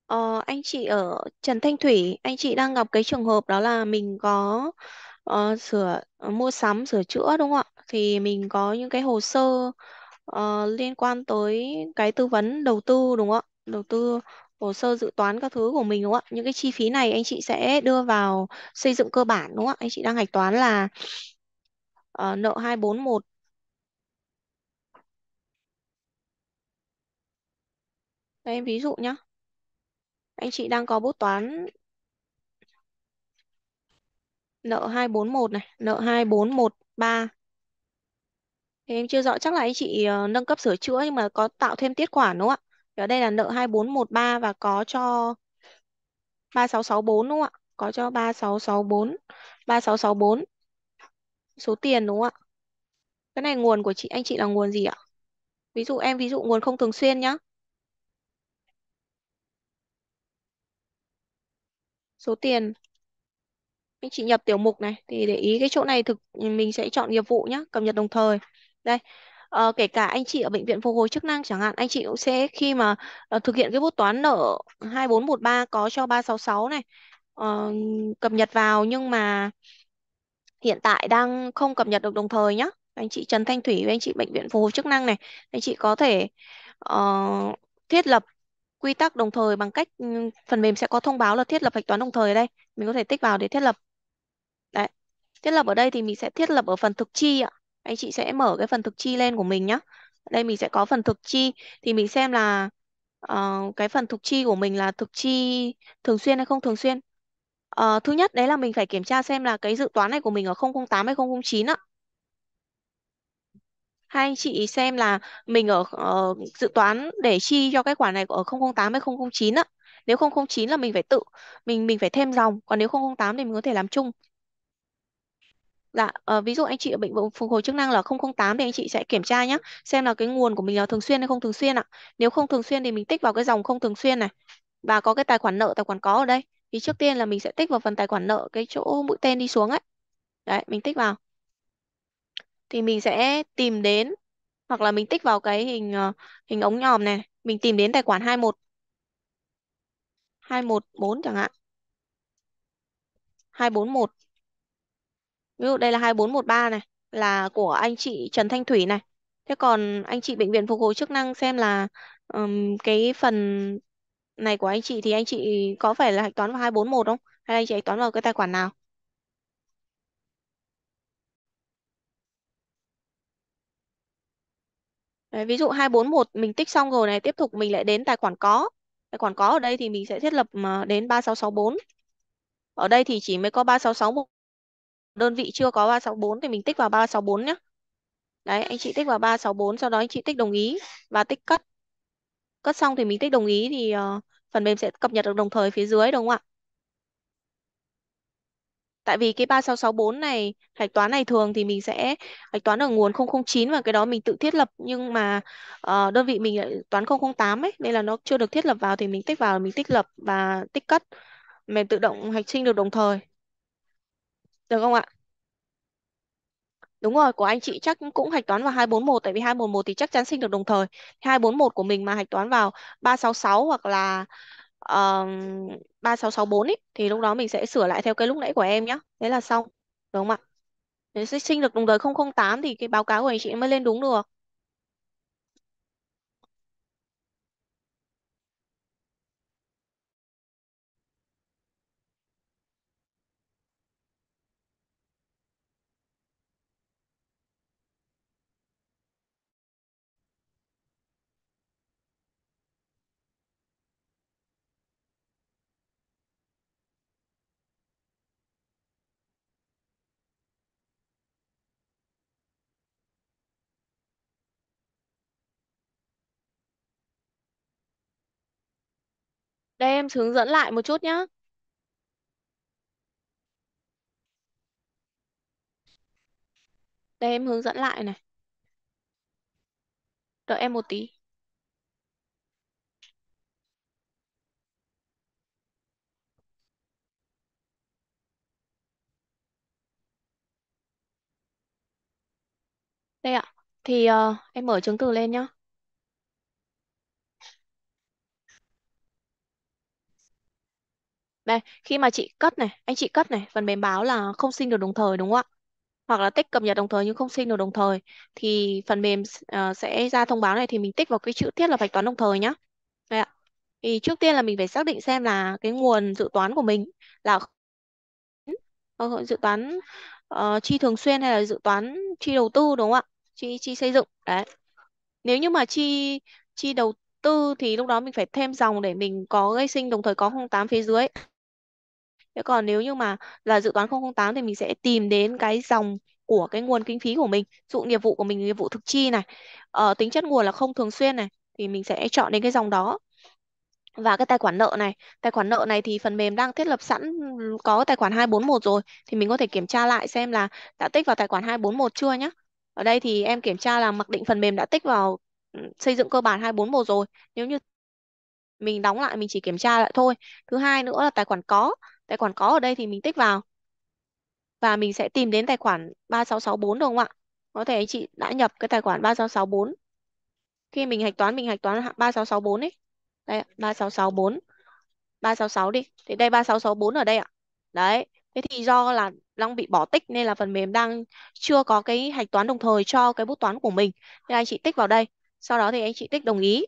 Ờ, anh chị ở Trần Thanh Thủy, anh chị đang gặp cái trường hợp đó là mình có ờ, sửa ờ, mua sắm sửa chữa đúng không ạ? Thì mình có những cái hồ sơ ờ, liên quan tới cái tư vấn đầu tư đúng không ạ? Đầu tư hồ sơ dự toán các thứ của mình đúng không ạ? Những cái chi phí này anh chị sẽ đưa vào xây dựng cơ bản đúng không ạ? Anh chị đang hạch toán là ờ, nợ 241 Đây, em ví dụ nhá. Anh chị đang có bút toán nợ 241 này, nợ 2413. Thì em chưa rõ chắc là anh chị ờ, nâng cấp sửa chữa nhưng mà có tạo thêm tiết khoản đúng không ạ? Thì ở đây là nợ 2413 và có cho 3664 đúng không ạ? Có cho 3664, 3664 số tiền đúng không ạ? Cái này nguồn của chị anh chị là nguồn gì ạ? Ví dụ em ví dụ nguồn không thường xuyên nhá. số tiền anh chị nhập tiểu mục này thì để ý cái chỗ này thực mình sẽ chọn nghiệp vụ nhé cập nhật đồng thời đây à, kể cả anh chị ở bệnh viện phục hồi chức năng chẳng hạn anh chị cũng sẽ khi mà à, thực hiện cái bút toán nợ 2413 có cho 366 này à, cập nhật vào nhưng mà hiện tại đang không cập nhật được đồng thời nhé anh chị Trần Thanh Thủy với anh chị bệnh viện phục hồi chức năng này anh chị có thể uh, thiết lập quy tắc đồng thời bằng cách ừ, phần mềm sẽ có thông báo là thiết lập hạch toán đồng thời đây mình có thể tích vào để thiết lập đấy thiết lập ở đây thì mình sẽ thiết lập ở phần thực chi ạ anh chị sẽ mở cái phần thực chi lên của mình nhé đây mình sẽ có phần thực chi thì mình xem là uh, cái phần thực chi của mình là thực chi thường xuyên hay không thường xuyên uh, thứ nhất đấy là mình phải kiểm tra xem là cái dự toán này của mình ở 008 hay 009 ạ hai anh chị xem là mình ở uh, dự toán để chi cho cái khoản này ở 008 hay 009 ạ. Nếu 009 là mình phải tự mình mình phải thêm dòng, còn nếu 008 thì mình có thể làm chung. Dạ, uh, ví dụ anh chị ở bệnh viện phục hồi chức năng là 008 thì anh chị sẽ kiểm tra nhé, xem là cái nguồn của mình là thường xuyên hay không thường xuyên ạ. Nếu không thường xuyên thì mình tích vào cái dòng không thường xuyên này và có cái tài khoản nợ, tài khoản có ở đây. Thì trước tiên là mình sẽ tích vào phần tài khoản nợ cái chỗ mũi tên đi xuống ấy. Đấy, mình tích vào thì mình sẽ tìm đến hoặc là mình tích vào cái hình ờ, hình ống nhòm này, mình tìm đến tài khoản 21 214 chẳng hạn. 241. Ví dụ đây là 2413 này là của anh chị Trần Thanh Thủy này. Thế còn anh chị bệnh viện phục hồi chức năng xem là ừm, cái phần này của anh chị thì anh chị có phải là hạch toán vào 241 không? Hay là anh chị hạch toán vào cái tài khoản nào? Đấy, ví dụ 241 mình tích xong rồi này, tiếp tục mình lại đến tài khoản có. Tài khoản có ở đây thì mình sẽ thiết lập ờ, đến 3664. Ở đây thì chỉ mới có 3661. Đơn vị chưa có 364 thì mình tích vào 364 nhé. Đấy, anh chị tích vào 364, sau đó anh chị tích đồng ý và tích cất. Cất xong thì mình tích đồng ý thì uh, phần mềm sẽ cập nhật được đồng thời phía dưới đúng không ạ? Tại vì cái 3664 này, hạch toán này thường thì mình sẽ hạch toán ở nguồn 009 và cái đó mình tự thiết lập nhưng mà uh, đơn vị mình lại toán 008 ấy nên là nó chưa được thiết lập vào thì mình tích vào mình tích lập và tích cất mình tự động hạch sinh được đồng thời. Được không ạ? Đúng rồi, của anh chị chắc cũng hạch toán vào 241 tại vì 211 thì chắc chắn sinh được đồng thời. 241 của mình mà hạch toán vào 366 hoặc là 3664 ấy thì lúc đó mình sẽ sửa lại theo cái lúc nãy của em nhé. Thế là xong. Đúng không ạ? Nếu sinh được đồng thời 008 thì cái báo cáo của anh chị mới lên đúng được. Đây em hướng dẫn lại một chút nhá. Đây em hướng dẫn lại này. Đợi em một tí. Đây ạ. Thì uh, em mở chứng từ lên nhá. Đây, khi mà chị cất này, anh chị cất này, phần mềm báo là không sinh được đồng thời đúng không ạ? Hoặc là tích cập nhật đồng thời nhưng không sinh được đồng thời thì phần mềm uh, sẽ ra thông báo này thì mình tích vào cái chữ thiết là hạch toán đồng thời nhá. Đây ạ. Thì trước tiên là mình phải xác định xem là cái nguồn dự toán của mình là ờ, dự toán uh, chi thường xuyên hay là dự toán chi đầu tư đúng không ạ? Chi chi xây dựng đấy. Nếu như mà chi chi đầu tư thì lúc đó mình phải thêm dòng để mình có gây sinh đồng thời có 08 phía dưới thế còn nếu như mà là dự toán 008 thì mình sẽ tìm đến cái dòng của cái nguồn kinh phí của mình dụ nghiệp vụ của mình nghiệp vụ thực chi này ờ, tính chất nguồn là không thường xuyên này thì mình sẽ chọn đến cái dòng đó và cái tài khoản nợ này tài khoản nợ này thì phần mềm đang thiết lập sẵn có tài khoản 241 rồi thì mình có thể kiểm tra lại xem là đã tích vào tài khoản 241 chưa nhé ở đây thì em kiểm tra là mặc định phần mềm đã tích vào ừ, xây dựng cơ bản 241 rồi nếu như mình đóng lại mình chỉ kiểm tra lại thôi thứ hai nữa là tài khoản có tài khoản có ở đây thì mình tích vào và mình sẽ tìm đến tài khoản 3664 đúng không ạ? Có thể anh chị đã nhập cái tài khoản 3664. Khi mình hạch toán mình hạch toán 3664 ấy. Đây 3664. 366 đi. Thì đây 3664 ở đây ạ. Đấy. Thế thì do là long bị bỏ tích nên là phần mềm đang chưa có cái hạch toán đồng thời cho cái bút toán của mình. Nên anh chị tích vào đây. Sau đó thì anh chị tích đồng ý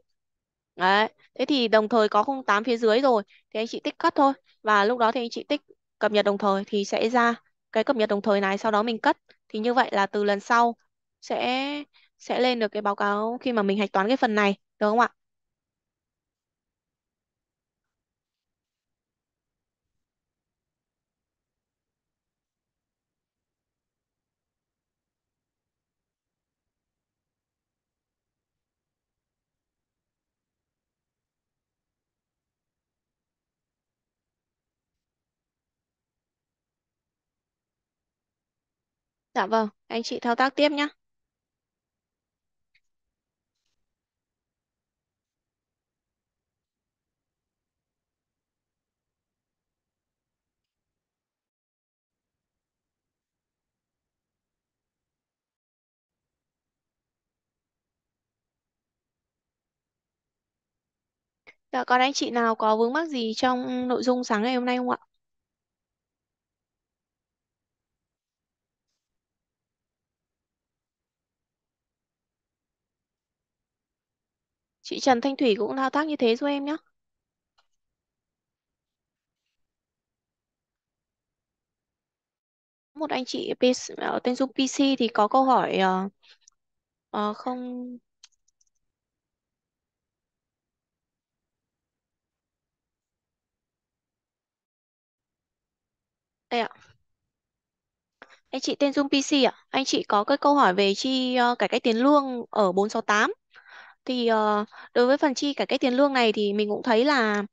Đấy. Thế thì đồng thời có khung 08 phía dưới rồi thì anh chị tích cắt thôi và lúc đó thì anh chị tích cập nhật đồng thời thì sẽ ra cái cập nhật đồng thời này sau đó mình cất thì như vậy là từ lần sau sẽ sẽ lên được cái báo cáo khi mà mình hạch toán cái phần này được không ạ? Dạ vâng, anh chị thao tác tiếp nhé. Dạ, còn anh chị nào có vướng mắc gì trong nội dung sáng ngày hôm nay không ạ? Chị Trần Thanh Thủy cũng thao tác như thế giúp em nhé. Một anh chị ở ờ, tên Dung PC thì có câu hỏi uh, uh, không Đây ạ. Anh chị tên Dung PC ạ. Anh chị có cái câu hỏi về chi uh, cải cách tiền lương ở 468 thì ờ, đối với phần chi cả cái tiền lương này thì mình cũng thấy là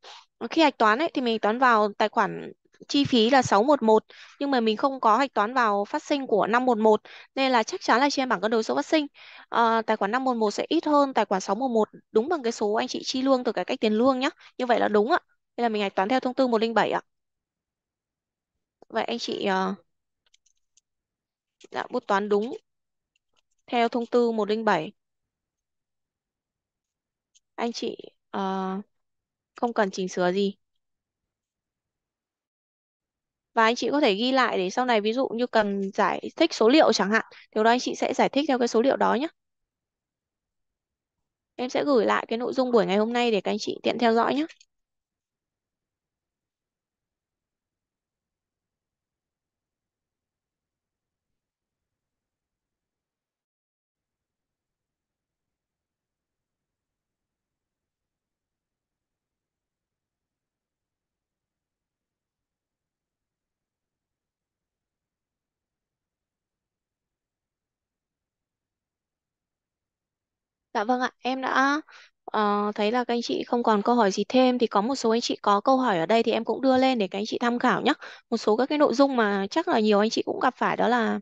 khi hạch toán ấy thì mình toán vào tài khoản chi phí là 611 nhưng mà mình không có hạch toán vào phát sinh của 511 nên là chắc chắn là trên bảng cân đối số phát sinh ờ, tài khoản 511 sẽ ít hơn tài khoản 611 đúng bằng cái số anh chị chi lương từ cái cách tiền lương nhá Như vậy là đúng ạ. Đây là mình hạch toán theo thông tư 107 ạ. Vậy anh chị ờ, đã bút toán đúng theo thông tư 107 anh chị ờ, không cần chỉnh sửa gì và anh chị có thể ghi lại để sau này ví dụ như cần giải thích số liệu chẳng hạn thì đó anh chị sẽ giải thích theo cái số liệu đó nhé em sẽ gửi lại cái nội dung buổi ngày hôm nay để các anh chị tiện theo dõi nhé Dạ vâng ạ, em đã ờ, thấy là các anh chị không còn câu hỏi gì thêm thì có một số anh chị có câu hỏi ở đây thì em cũng đưa lên để các anh chị tham khảo nhé. Một số các cái nội dung mà chắc là nhiều anh chị cũng gặp phải đó là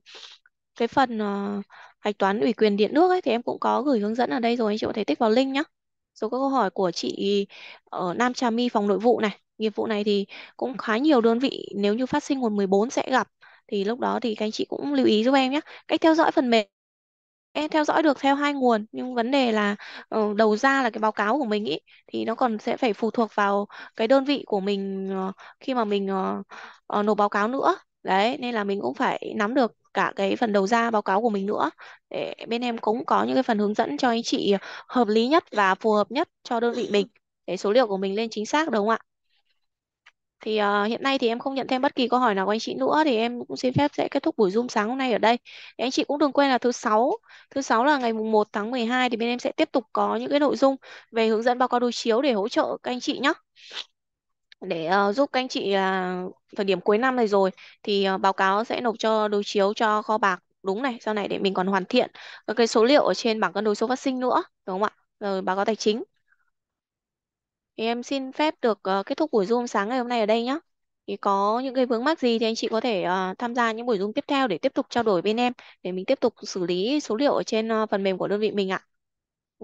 cái phần ờ, hạch toán ủy quyền điện nước ấy thì em cũng có gửi hướng dẫn ở đây rồi anh chị có thể tích vào link nhé. Số các câu hỏi của chị ở Nam Trà My phòng nội vụ này, nghiệp vụ này thì cũng khá nhiều đơn vị nếu như phát sinh nguồn 14 sẽ gặp thì lúc đó thì các anh chị cũng lưu ý giúp em nhé. Cách theo dõi phần mềm em theo dõi được theo hai nguồn nhưng vấn đề là ờ, đầu ra là cái báo cáo của mình ý, thì nó còn sẽ phải phụ thuộc vào cái đơn vị của mình ờ, khi mà mình ờ, ờ, nộp báo cáo nữa đấy nên là mình cũng phải nắm được cả cái phần đầu ra báo cáo của mình nữa để bên em cũng có những cái phần hướng dẫn cho anh chị hợp lý nhất và phù hợp nhất cho đơn vị mình để số liệu của mình lên chính xác đúng không ạ thì ờ, hiện nay thì em không nhận thêm bất kỳ câu hỏi nào của anh chị nữa thì em cũng xin phép sẽ kết thúc buổi Zoom sáng hôm nay ở đây. Thì anh chị cũng đừng quên là thứ sáu, thứ sáu là ngày mùng 1 tháng 12 thì bên em sẽ tiếp tục có những cái nội dung về hướng dẫn báo cáo đối chiếu để hỗ trợ các anh chị nhé để uh, giúp các anh chị uh, thời điểm cuối năm này rồi thì uh, báo cáo sẽ nộp cho đối chiếu cho kho bạc đúng này sau này để mình còn hoàn thiện cái số liệu ở trên bảng cân đối số phát sinh nữa đúng không ạ rồi báo cáo tài chính thì em xin phép được ờ, kết thúc buổi Zoom sáng ngày hôm nay ở đây nhé. Thì có những cái vướng mắc gì thì anh chị có thể ờ, tham gia những buổi Zoom tiếp theo để tiếp tục trao đổi bên em để mình tiếp tục xử lý số liệu ở trên ờ, phần mềm của đơn vị mình ạ.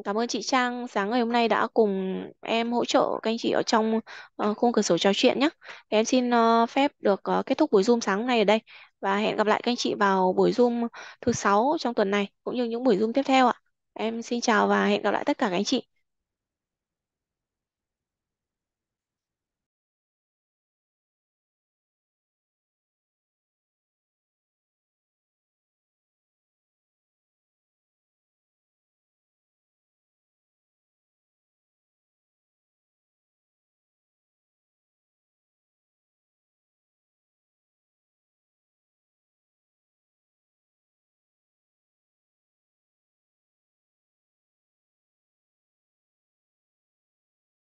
Cảm ơn chị Trang sáng ngày hôm nay đã cùng em hỗ trợ các anh chị ở trong ờ, khung cửa sổ trò chuyện nhé. Thì em xin ờ, phép được ờ, kết thúc buổi Zoom sáng hôm nay ở đây và hẹn gặp lại các anh chị vào buổi Zoom thứ sáu trong tuần này cũng như những buổi Zoom tiếp theo ạ. Em xin chào và hẹn gặp lại tất cả các anh chị.